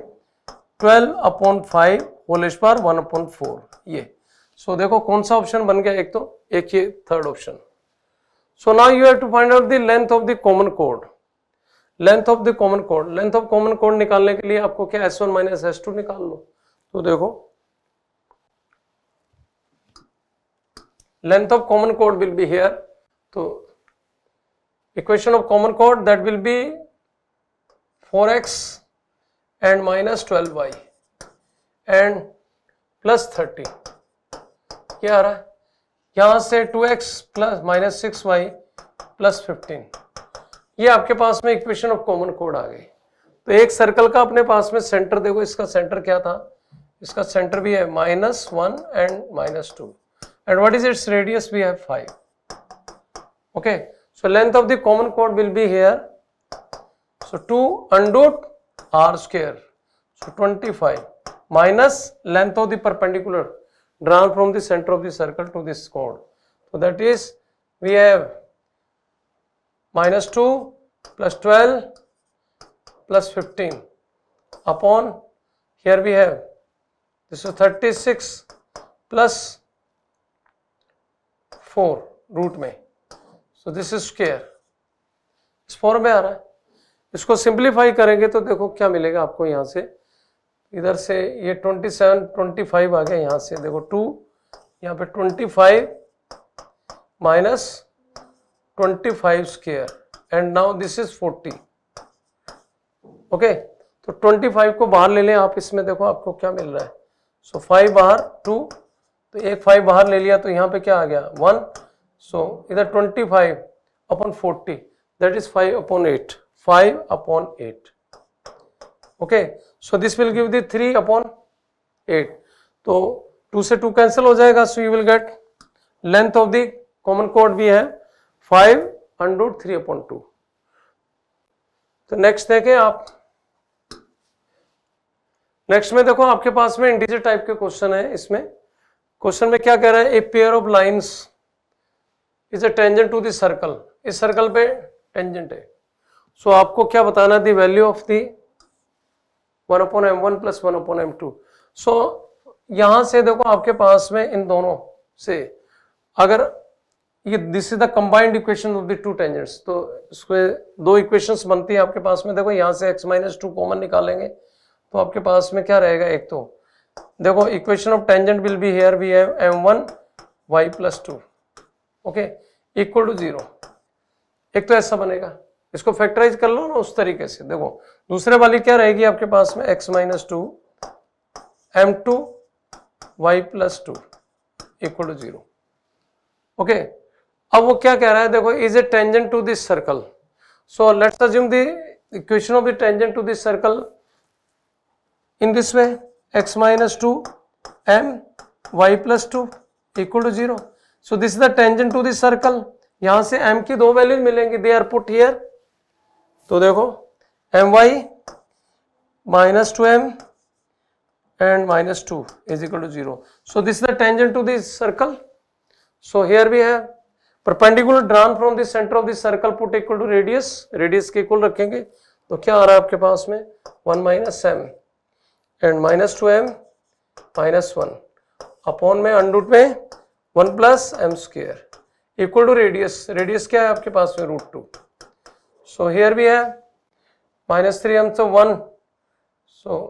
ट्वेल्व अपॉन फाइव होलेज पर वन अपॉन फोर ये सो देखो कौन सा ऑप्शन बन गया एक तो एक ये third option so now you have to find out the length of the common code length of the common code length of common code निकालने के लिए आपको क्या S one minus s to निकाल लो तो देखो लेंथ ऑफ कॉमन कोड विल बी हेयर तो इक्वेशन ऑफ कॉमन कोड that will be four x and minus twelve Y and plus thirty क्या आ रहा है यहां से two x plus minus six y plus fifteen ये आपके पास में इक्वेशन ऑफ कॉमन कोड आ गई तो एक सर्कल का अपने पास में सेंटर देखो इसका सेंटर क्या था इसका सेंटर भी है minus one and minus two and what is its radius we have five okay so length of the common कोड will be here so two 2 r square so twenty five minus length of the perpendicular drawn from the centre of the circle to this कोड so that is we have minus two plus twelve plus fifteen upon here we have this thirty six plus four root में सो दिस इज square इस फोर में आ रहा है इसको सिंप्लीफाई करेंगे तो देखो क्या मिलेगा आपको यहाँ से इधर से ये ट्वेंटी सेवन ट्वेंटी फाइव आ गया यहाँ से देखो टू यहाँ पे twenty five minus 25 square and now this is 40 okay okay, तो 25 को बाहर ले लें आप इसमें देखो आपको क्या मिल रहा है सो so, 5 बाहर 2 तो एक 5 बाहर ले लिया तो यहाँ पे क्या आ गया 1 सो so, इधर 25 upon forty that is 5 upon 8 5 upon 8 okay so this will give the 3 upon 8 तो 2 से 2 कैंसिल हो जाएगा so you will get length of the common कोड भी है five under root three upon two तो नेक्स्ट देखें आप नेक्स्ट में देखो आपके पास में इंटीजर टाइप के क्वेश्चन है इसमें क्वेश्चन में क्या कह रहा है a pair of lines is a tangent to this circle इस सर्कल पे टेंजेंट है सो so, आपको क्या बताना the value of the one upon m one plus one upon m two so यहां से देखो आपके पास में इन दोनों से अगर ये this is the combined equation of the two tangents तो इसके दो इक्वेशंस बनती है आपके पास में देखो यहाँ से x माइनस टू कॉमन निकालेंगे तो आपके पास में क्या रहेगा एक तो देखो equation of tangent will be here we have m one Y plus two okay equal to zero एक तो ऐसा बनेगा इसको फैक्टराइज कर लो ना उस तरीके से देखो दूसरे वाली क्या रहेगी आपके पास में x minus two m two y plus two equal to zero okay अब वो क्या कह रहा है देखो is a tangent to this circle so let's assume the equation of the tangent to this circle in this way x minus two m y plus two equal to zero so this is the tangent to this circle यहां से m की दो वैल्यूज मिलेंगी दे आर पुट हियर तो देखो m y minus two m and minus two is equal to zero so this is the tangent to this circle so here we have perpendicular drawn from the centre of the circle put equal to radius radius के इक्वल रखेंगे तो क्या आ रहा है आपके पास में one minus m and minus two m minus one upon में अंडरूट में one plus m square equal to radius radius क्या है आपके पास में रूट टू सो हेयर भी है माइनस थ्री एम तो वन सो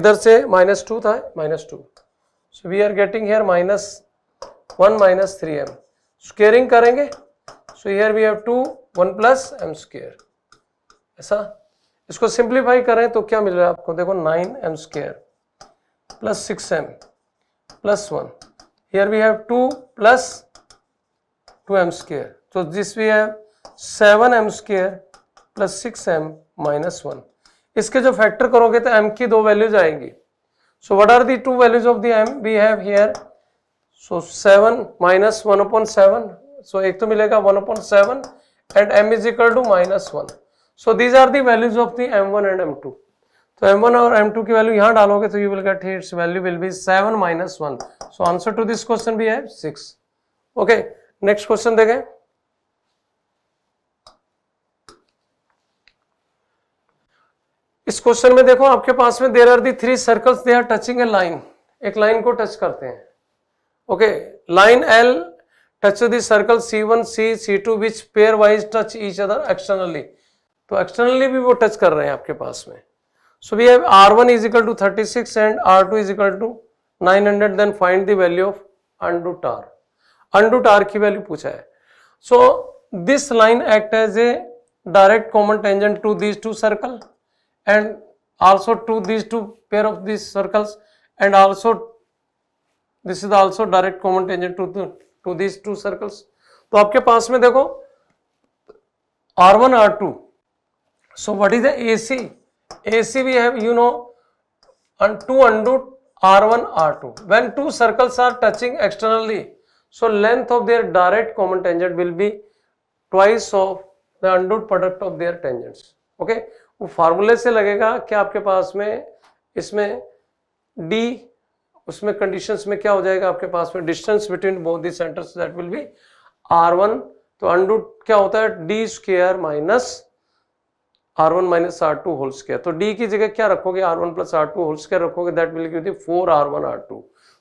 इधर से माइनस टू था minus two so we are getting here minus one minus three m squaring करेंगे so here we have two one plus m square ऐसा इसको सिंप्लीफाई करें तो क्या मिल रहा है आपको देखो nine m square plus six m plus one here we have two plus two m square तो this we have seven m square plus six m minus one इसके जो फैक्टर करोगे तो एम की दो वैल्यूज आएंगी so what are the two values of the m we have here so seven minus one upon seven so एक तो मिलेगा one upon seven and m is equal to minus one so these are the values of the m one and m two तो एम वन और एम टू की वैल्यू यहाँ डालोगे तो you will get its value will be seven minus one so answer to this question भी है सिक्स ओके नेक्स्ट क्वेश्चन देखें इस क्वेश्चन में देखो आपके पास में there are the three circles they are touching a line एक लाइन को टच करते हैं Okay, line L touches the circle C1, C, C2 which pairwise touch each other externally. तो एक्सटर्नली भी वो टच कर रहे हैं आपके पास में so we have r one is equal to thirty six and r two is equal to nine hundred then find the value of under root r under root r की वैल्यू पूछा है so this line act as a direct common tangent to these two circle and also to these two pair of this circles and also this is also direct common tangent to two this two circles तो आपके पास में देखो r one r two so what is A C A C we have you know two under root r one r two when two circles are touching externally so length of their direct common tangent will be twice of the unroot product of their tangents okay वो फार्मूले से लगेगा कि आपके पास में इसमें डी उसमें कंडीशंस में क्या हो जाएगा आपके पास में distance between both the centres that will be r one तो अंडू क्या होता है D square minus are one minus r two whole square तो डी की जगह क्या रखोगे r one plus are two whole square रखोगे that will give the four r one r two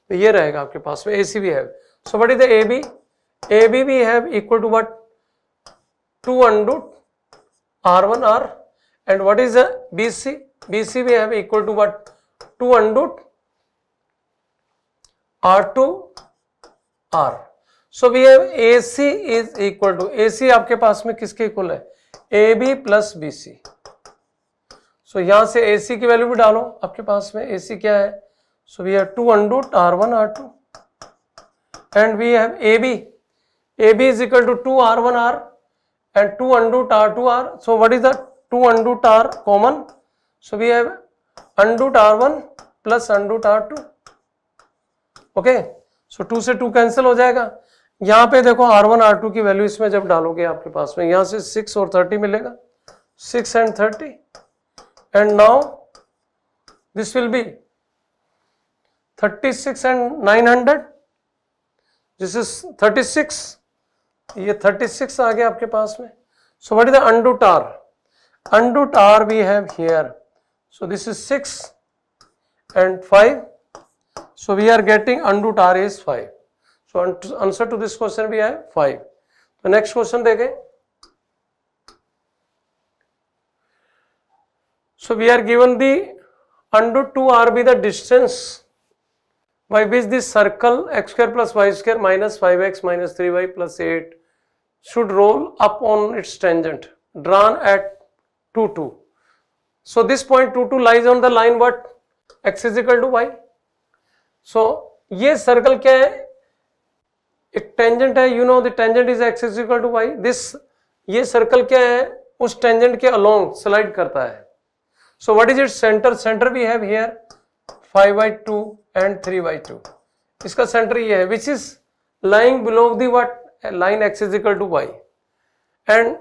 तो ये रहेगा आपके पास में ए सी भी है so but is A B A B भी have equal to what two under root r one r and what is B C B C भी have equal to what two under root R2 R. So we have AC is equal to AC आपके पास में किसके इक्वल है ए B plus B C so यहां से AC की वैल्यू भी डालो आपके पास में AC क्या है so we have two under root r one r two and we have A B A B is equal to two r one r and two under root r two r so what is the two under root r common so we have under root r one plus under root r two okay so two से टू कैंसिल हो जाएगा यहां पे देखो आर वन आर टू की वैल्यू इसमें जब डालोगे आपके पास में यहां से सिक्स और थर्टी मिलेगा six and thirty and now this will be thirty six and nine hundred this is thirty six ये थर्टी सिक्स आ गया आपके पास में so what is under root r under root r we have here so this is six and five So we are getting unroot r is 5. So answer to this question we have 5. तो next question dekhe So we are given the under 2 r be the distance by which this circle x square plus y square minus 5x minus 3y plus 8 should roll up on its tangent drawn at 2 2. So this point 2 2 lies on the line what x is equal to y. So so, ये सर्कल क्या है एक टेंजेंट है you know the tangent is x equal to y this ये सर्कल क्या है उस टेंजेंट के अलोंग स्लाइड करता है so what is it centre centre we have here five by two and three by two इसका सेंटर ये है which is lying below the what line x is equal to y and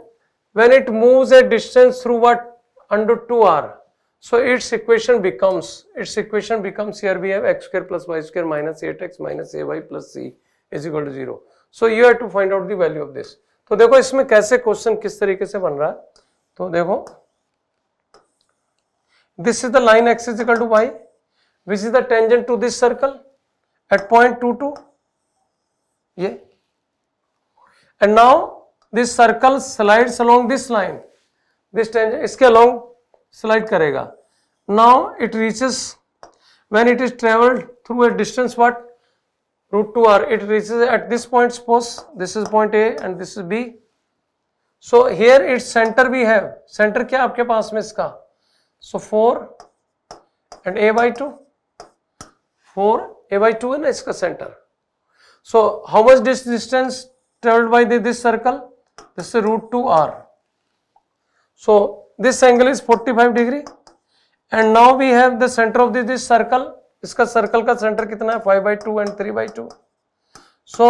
when it move A distance through what under two r So its equation becomes, its equation becomes here we have x square plus y square minus 8x minus ay plus c is equal to 0. So you have to find out the value of this. तो देखो इसमें कैसे क्वेश्चन किस तरीके से बन रहा है तो देखो this is the line x is equal to y which is the tangent to this circle at point two two ये and now this circle slides along this line this tangent इसके अलोंग स्लाइड करेगा now it reaches when it is travelled through a distance what root two r it reaches at this point suppose this is point A and this is B so here its centre भी है सेंटर क्या आपके पास में इसका so four and a by two four a by two है ना इसका centre so how much this distance travelled by this circle this root two r so this angle is 45 degree and now we have the center of this, this circle इसका सर्कल का सेंटर कितना है five by two and three by two so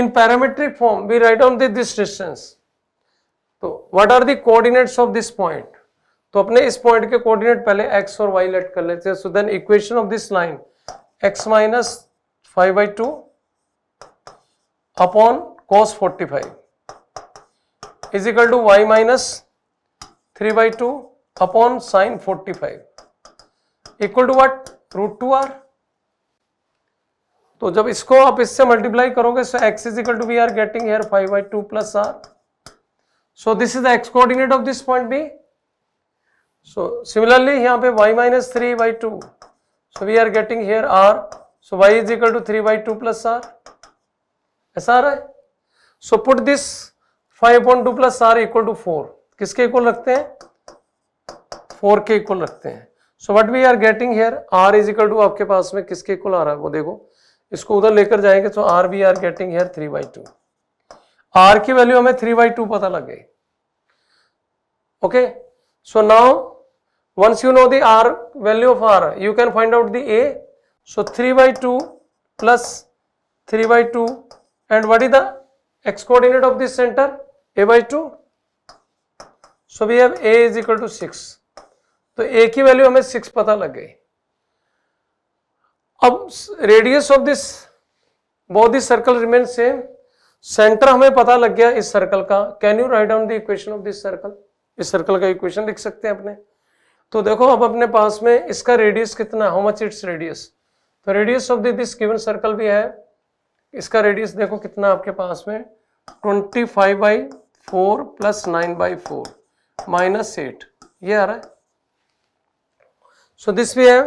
in parametric form we write on this distance तो what are the coordinates of this point तो अपने इस पॉइंट के कोऑर्डिनेट पहले एक्स और वाई लेट कर लेते हैं so then equation of this line x minus five by two upon cos forty five is equal to Y minus 3 by 2 upon sine 45 equal to what root two r तो जब इसको आप इससे मल्टीप्लाई करोगे so x is equal to we are getting here five by two plus r so this is the x coordinate of this point B so similarly यहां पे y minus three by two so we are getting here r so y is equal to three by two plus r ऐसा आ रहा है so put this five point two plus r equal to four किसके इक्वल रखते हैं फोर के इक्वल रखते हैं so what we are getting here r is equal to आपके पास में किसके इक्वल आ रहा है वो देखो इसको उधर लेकर जाएंगे तो r we are getting here three by two r की वैल्यू हमें थ्री बाई टू पता लग गई okay so now once you know the r value of r you can find out the a so three by two plus three by two and what is the x coordinate of this centre a by two so we have a is equal to six तो ए की वैल्यू हमें सिक्स पता लग गई अब radius of this both this circle remain same centre हमें पता लग गया इस सर्कल का can you write down the equation of this circle इस सर्कल का इक्वेशन लिख सकते हैं अपने तो देखो अब अपने पास में इसका रेडियस कितना हाउ मच इट्स रेडियस तो radius of this given circle भी है इसका रेडियस देखो कितना आपके पास में twenty five by four plus nine by four minus eight ये आ रहा है सो दिस वी है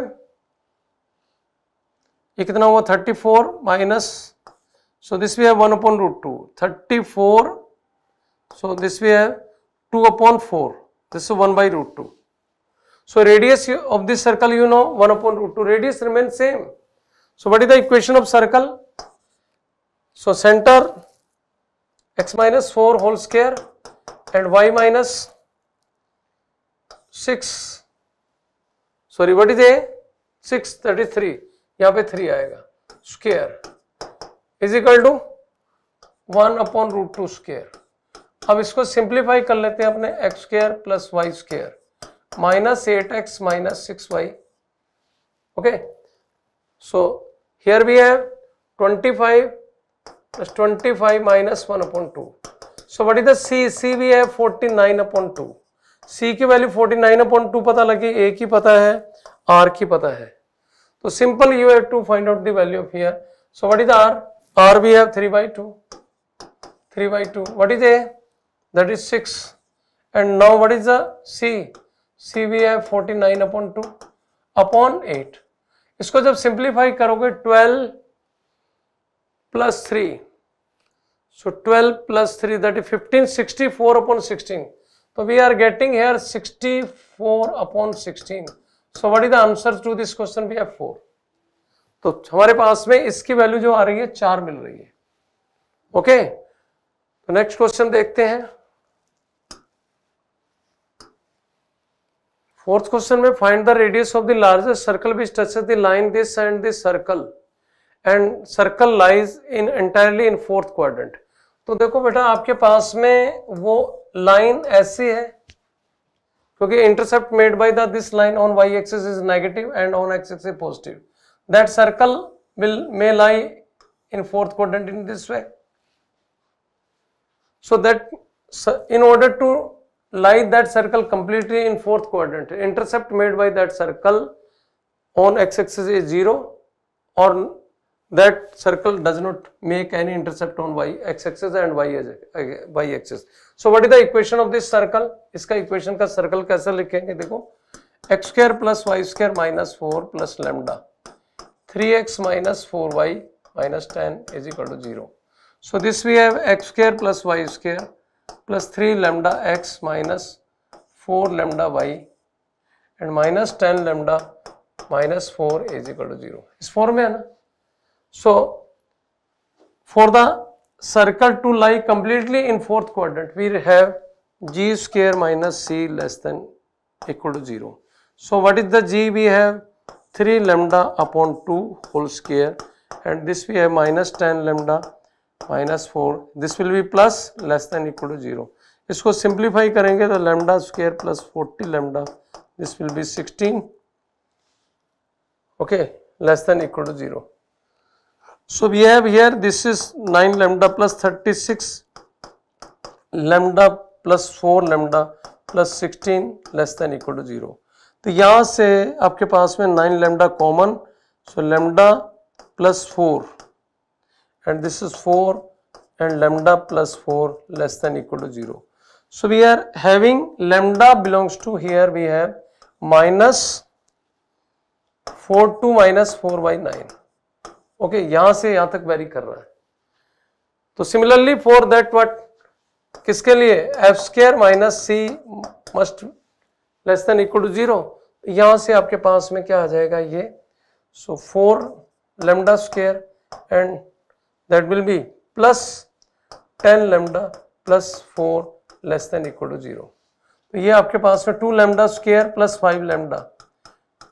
ये कितना हुआ thirty four minus so this we है one upon root two thirty four so this we है two upon four this one by root two so radius of this circle you know one upon root two radius remain same so what is the equation of circle so centre x minus four whole square and y minus six sorry what is a six that is three यहाँ पे थ्री आएगा square is equal to one upon root two square अब इसको सिंप्लीफाई कर लेते हैं अपने x square plus Y square minus eight x minus six y okay so here we have twenty five plus twenty five minus one upon two so what is the c we have forty nine upon two c की वैल्यू 49 नाइन अपॉइंट टू पता लगी ए की पता है आर की पता है तो simple you have to find out the value of here so what is r r we have three by two three by two what is a that is six and now what is the c c we have forty nine upon two upon eight इसको जब सिंप्लीफाई करोगे twelve plus three so twelve plus three that is fifteen sixty four upon sixteen तो we are getting hair 64 upon 16. So what is the answer to this question We f four तो हमारे पास में इसकी वैल्यू जो आ रही है चार मिल रही है ओके तो नेक्स्ट क्वेश्चन देखते हैं फोर्थ क्वेश्चन में find the radius of the largest circle which touch the line this and this circle and circle lies in entirely in fourth quadrant तो देखो बेटा आपके पास में वो लाइन ऐसी है क्योंकि intercept made by the this line on Y access is negative and on access is positive that circle will may lie in fourth Kwar in this way so that in order to lie that circle completely in fourth Kwar intercept made by that circle on x access is zero और that circle does not make any intercept on Y x access and Y access so what is the equation of this circle इसका इक्वेशन का सर्कल कैसे लिखेंगे देखो x square plus Y square minus four plus lambda three x minus four y minus ten is equal to zero so this we have x square plus Y square plus three lambda x minus four lambda y and minus ten lambda minus four is equal to zero इस फॉर्म में है ना so for the circle to lie completely in fourth quadrant, we have g square minus c less than equal to 0. So what is the g we have? 3 lambda upon 2 whole square and this we have minus 10 lambda minus 4 this will be plus less than equal to 0. इसको सिंप्लीफाई करेंगे तो lambda square plus forty lambda this will be sixteen okay less than equal to zero So we have here this is 9 lambda plus 36 lambda plus 4 lambda plus 16 less than equal to zero तो यहाँ से आपके पास में 9 lambda common so lambda plus 4 and this is 4 and lambda plus 4 less than equal to zero so we are having lambda belongs to here we have minus 4 to minus 4 by 9 okay okay, यहां से यहां तक वेरी कर रहा है तो सिमिलरली फॉर दैट व्हाट किसके लिए f square minus c must less than equal to zero यहां से आपके पास में क्या आ जाएगा ये so four lambda square and that will be plus ten lambda plus four less than equal to zero तो ये आपके पास में two lambda square plus five lambda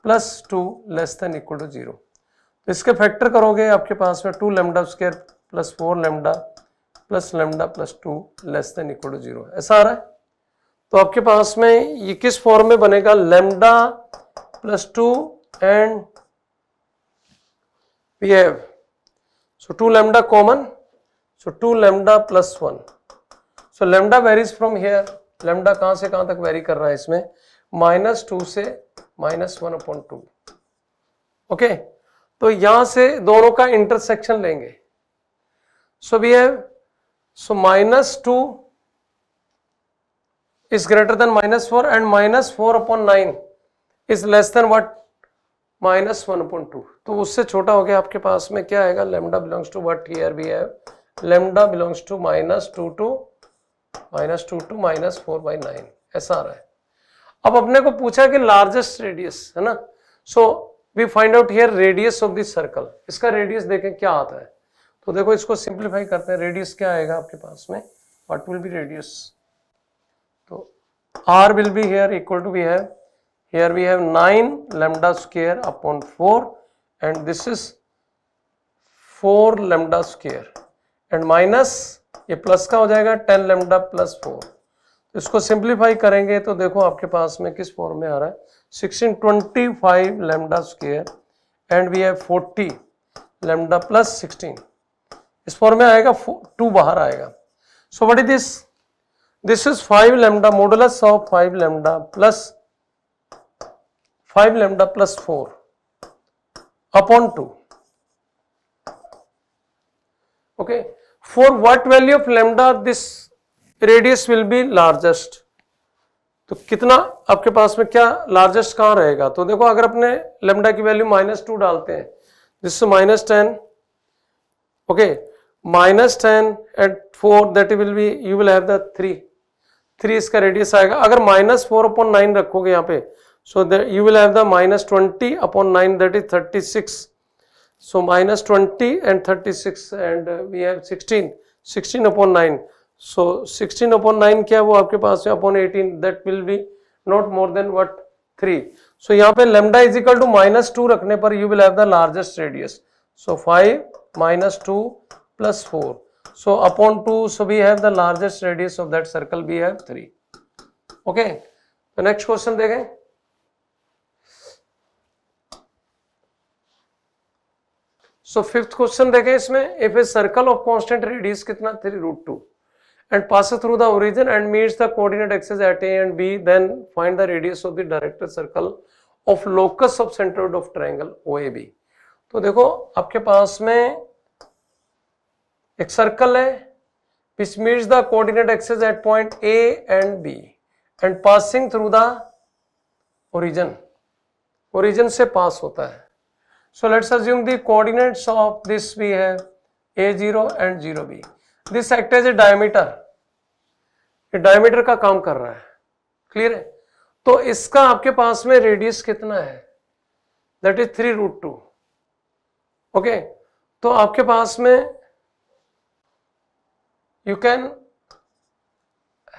plus two less than equal to zero इसके फैक्टर करोगे आपके पास में two lambda square plus four lambda plus lambda plus two less than equal to zero ऐसा आ रहा है तो आपके पास में ये किस फॉर्म में बनेगा lambda plus two and so two lambda common so two lambda plus one so lambda varies from here lambda कहां से कहां तक वेरी कर रहा है इसमें माइनस टू से minus one upon two okay तो यहां से दोनों का इंटरसेक्शन लेंगे so we have so minus two is greater than minus four and minus four upon nine is less than what minus one upon two तो उससे छोटा हो गया आपके पास में क्या आएगा lambda belongs to what here we have lambda belongs to minus two to minus two to minus four by nine ऐसा आ रहा है अब अपने को पूछा कि लार्जेस्ट रेडियस है ना so so, we find out here radius of this circle इसका रेडियस देखें क्या आता है तो देखो इसको सिंप्लीफाई करते हैं रेडियस क्या आएगा आपके पास में व्हाट विल बी रेडियस तो r will be here equal to we have here we have nine lambda square upon four and this is four lambda square and minus ये प्लस का हो जाएगा टेन लेमडा प्लस फोर इसको सिंप्लीफाई करेंगे तो देखो आपके पास में किस फॉर्म में आ रहा है 1625 lambda square and we have 40 lambda plus 16 इस फॉर्म में आएगा टू बाहर आएगा so what is this this is five lambda modulus of five lambda plus five lambda plus four upon two okay for what value of lambda this radius will be largest तो कितना आपके पास में क्या लार्जेस्ट कहां रहेगा तो देखो अगर अपने लेमडा की वैल्यू माइनस टू डालते हैं जिससे minus ten okay minus ten eight four that will be you will have the three three इसका रेडियस आएगा अगर माइनस फोर अपॉन नाइन रखोगे यहाँ पे so you will have the minus twenty upon nine that is thirty six so minus twenty and thirty six and we have sixteen sixteen upon nine so sixteen upon nine क्या है वो आपके पास है upon eighteen that will be not more than what three so यहाँ पे lambda is equal to minus two रखने पर you will have the largest radius so five minus two plus four so upon two so we have the largest radius of that circle we have three okay तो नेक्स्ट क्वेश्चन देखें सो फिफ्थ क्वेश्चन देखें इसमें if a circle of constant radius कितना three root two and passes through the origin and meets the coordinate axes at A and B, then find the radius of the directed circle of locus of centroid of triangle OAB. तो देखो आपके पास में एक सर्कल है which meets the coordinate axes at point A and B and passing through the origin. Origin से pass होता है. So let's assume the coordinates of this we have A0 and 0B. This act as a diameter ये डायमीटर का काम कर रहा है क्लियर है तो इसका आपके पास में रेडियस कितना है that is three root two okay तो आपके पास में you can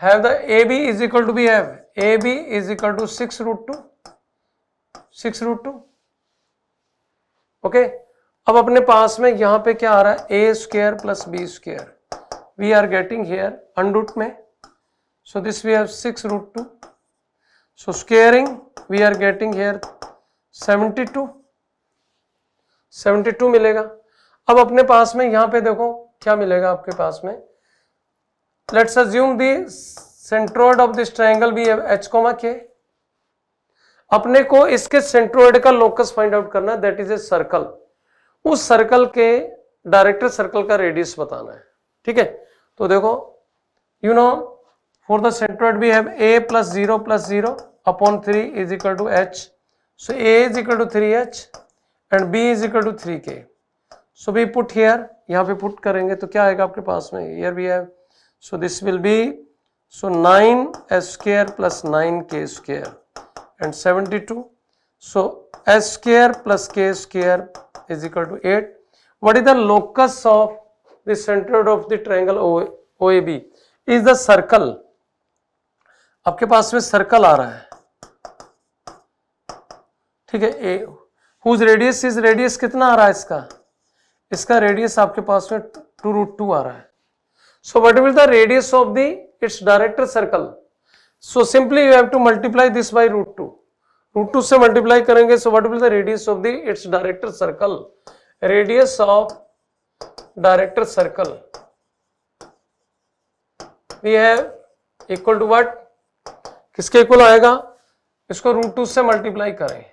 have the A B is equal to B have A B is equal to six root two six root two okay अब अपने पास में यहां पे क्या आ रहा है A square plus B square we are getting here unroot में so this we have 6 root 2 so squaring we are getting here 72 72 मिलेगा अब अपने पास में यहाँ पे देखो क्या मिलेगा आपके पास में let's assume the centroid of this triangle be H comma K अपने को इसके सेंट्रोइड का लोकस फाइंड आउट करना है दैट इज ए सर्कल उस सर्कल के डायरेक्टर सर्कल का रेडियस बताना है ठीक है तो देखो you know for the centroid we have A plus zero plus zero upon three is equal to H so A is equal to three H and B is equal to three K so we put here यहाँ पे पुट करेंगे तो क्या आएगा आपके पास में here we have so this will be so nine S square plus nine K square and seventy two so S square plus K square is equal to eight what is the locus of the center of the triangle OAB is the circle आपके पास में सर्कल आ रहा है ठीक है a whose radius is radius कितना आ रहा है इसका इसका रेडियस आपके पास में टू रूट टू आ रहा है so what will the radius of the its director circle so simply you have to multiply this by root two root two से मल्टीप्लाई करेंगे so what will the radius of the its director circle radius of director circle we have equal to what किसके इक्वल आएगा इसको रूट टू से मल्टीप्लाई करें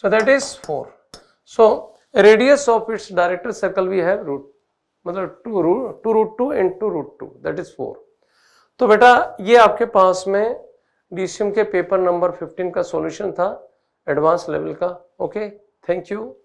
so that is four so radius of its director circle we have root मतलब two root two root two and two root two that is four तो बेटा ये आपके पास में डीसीएम के पेपर नंबर फिफ्टीन का सॉल्यूशन था एडवांस लेवल का ओके थैंक यू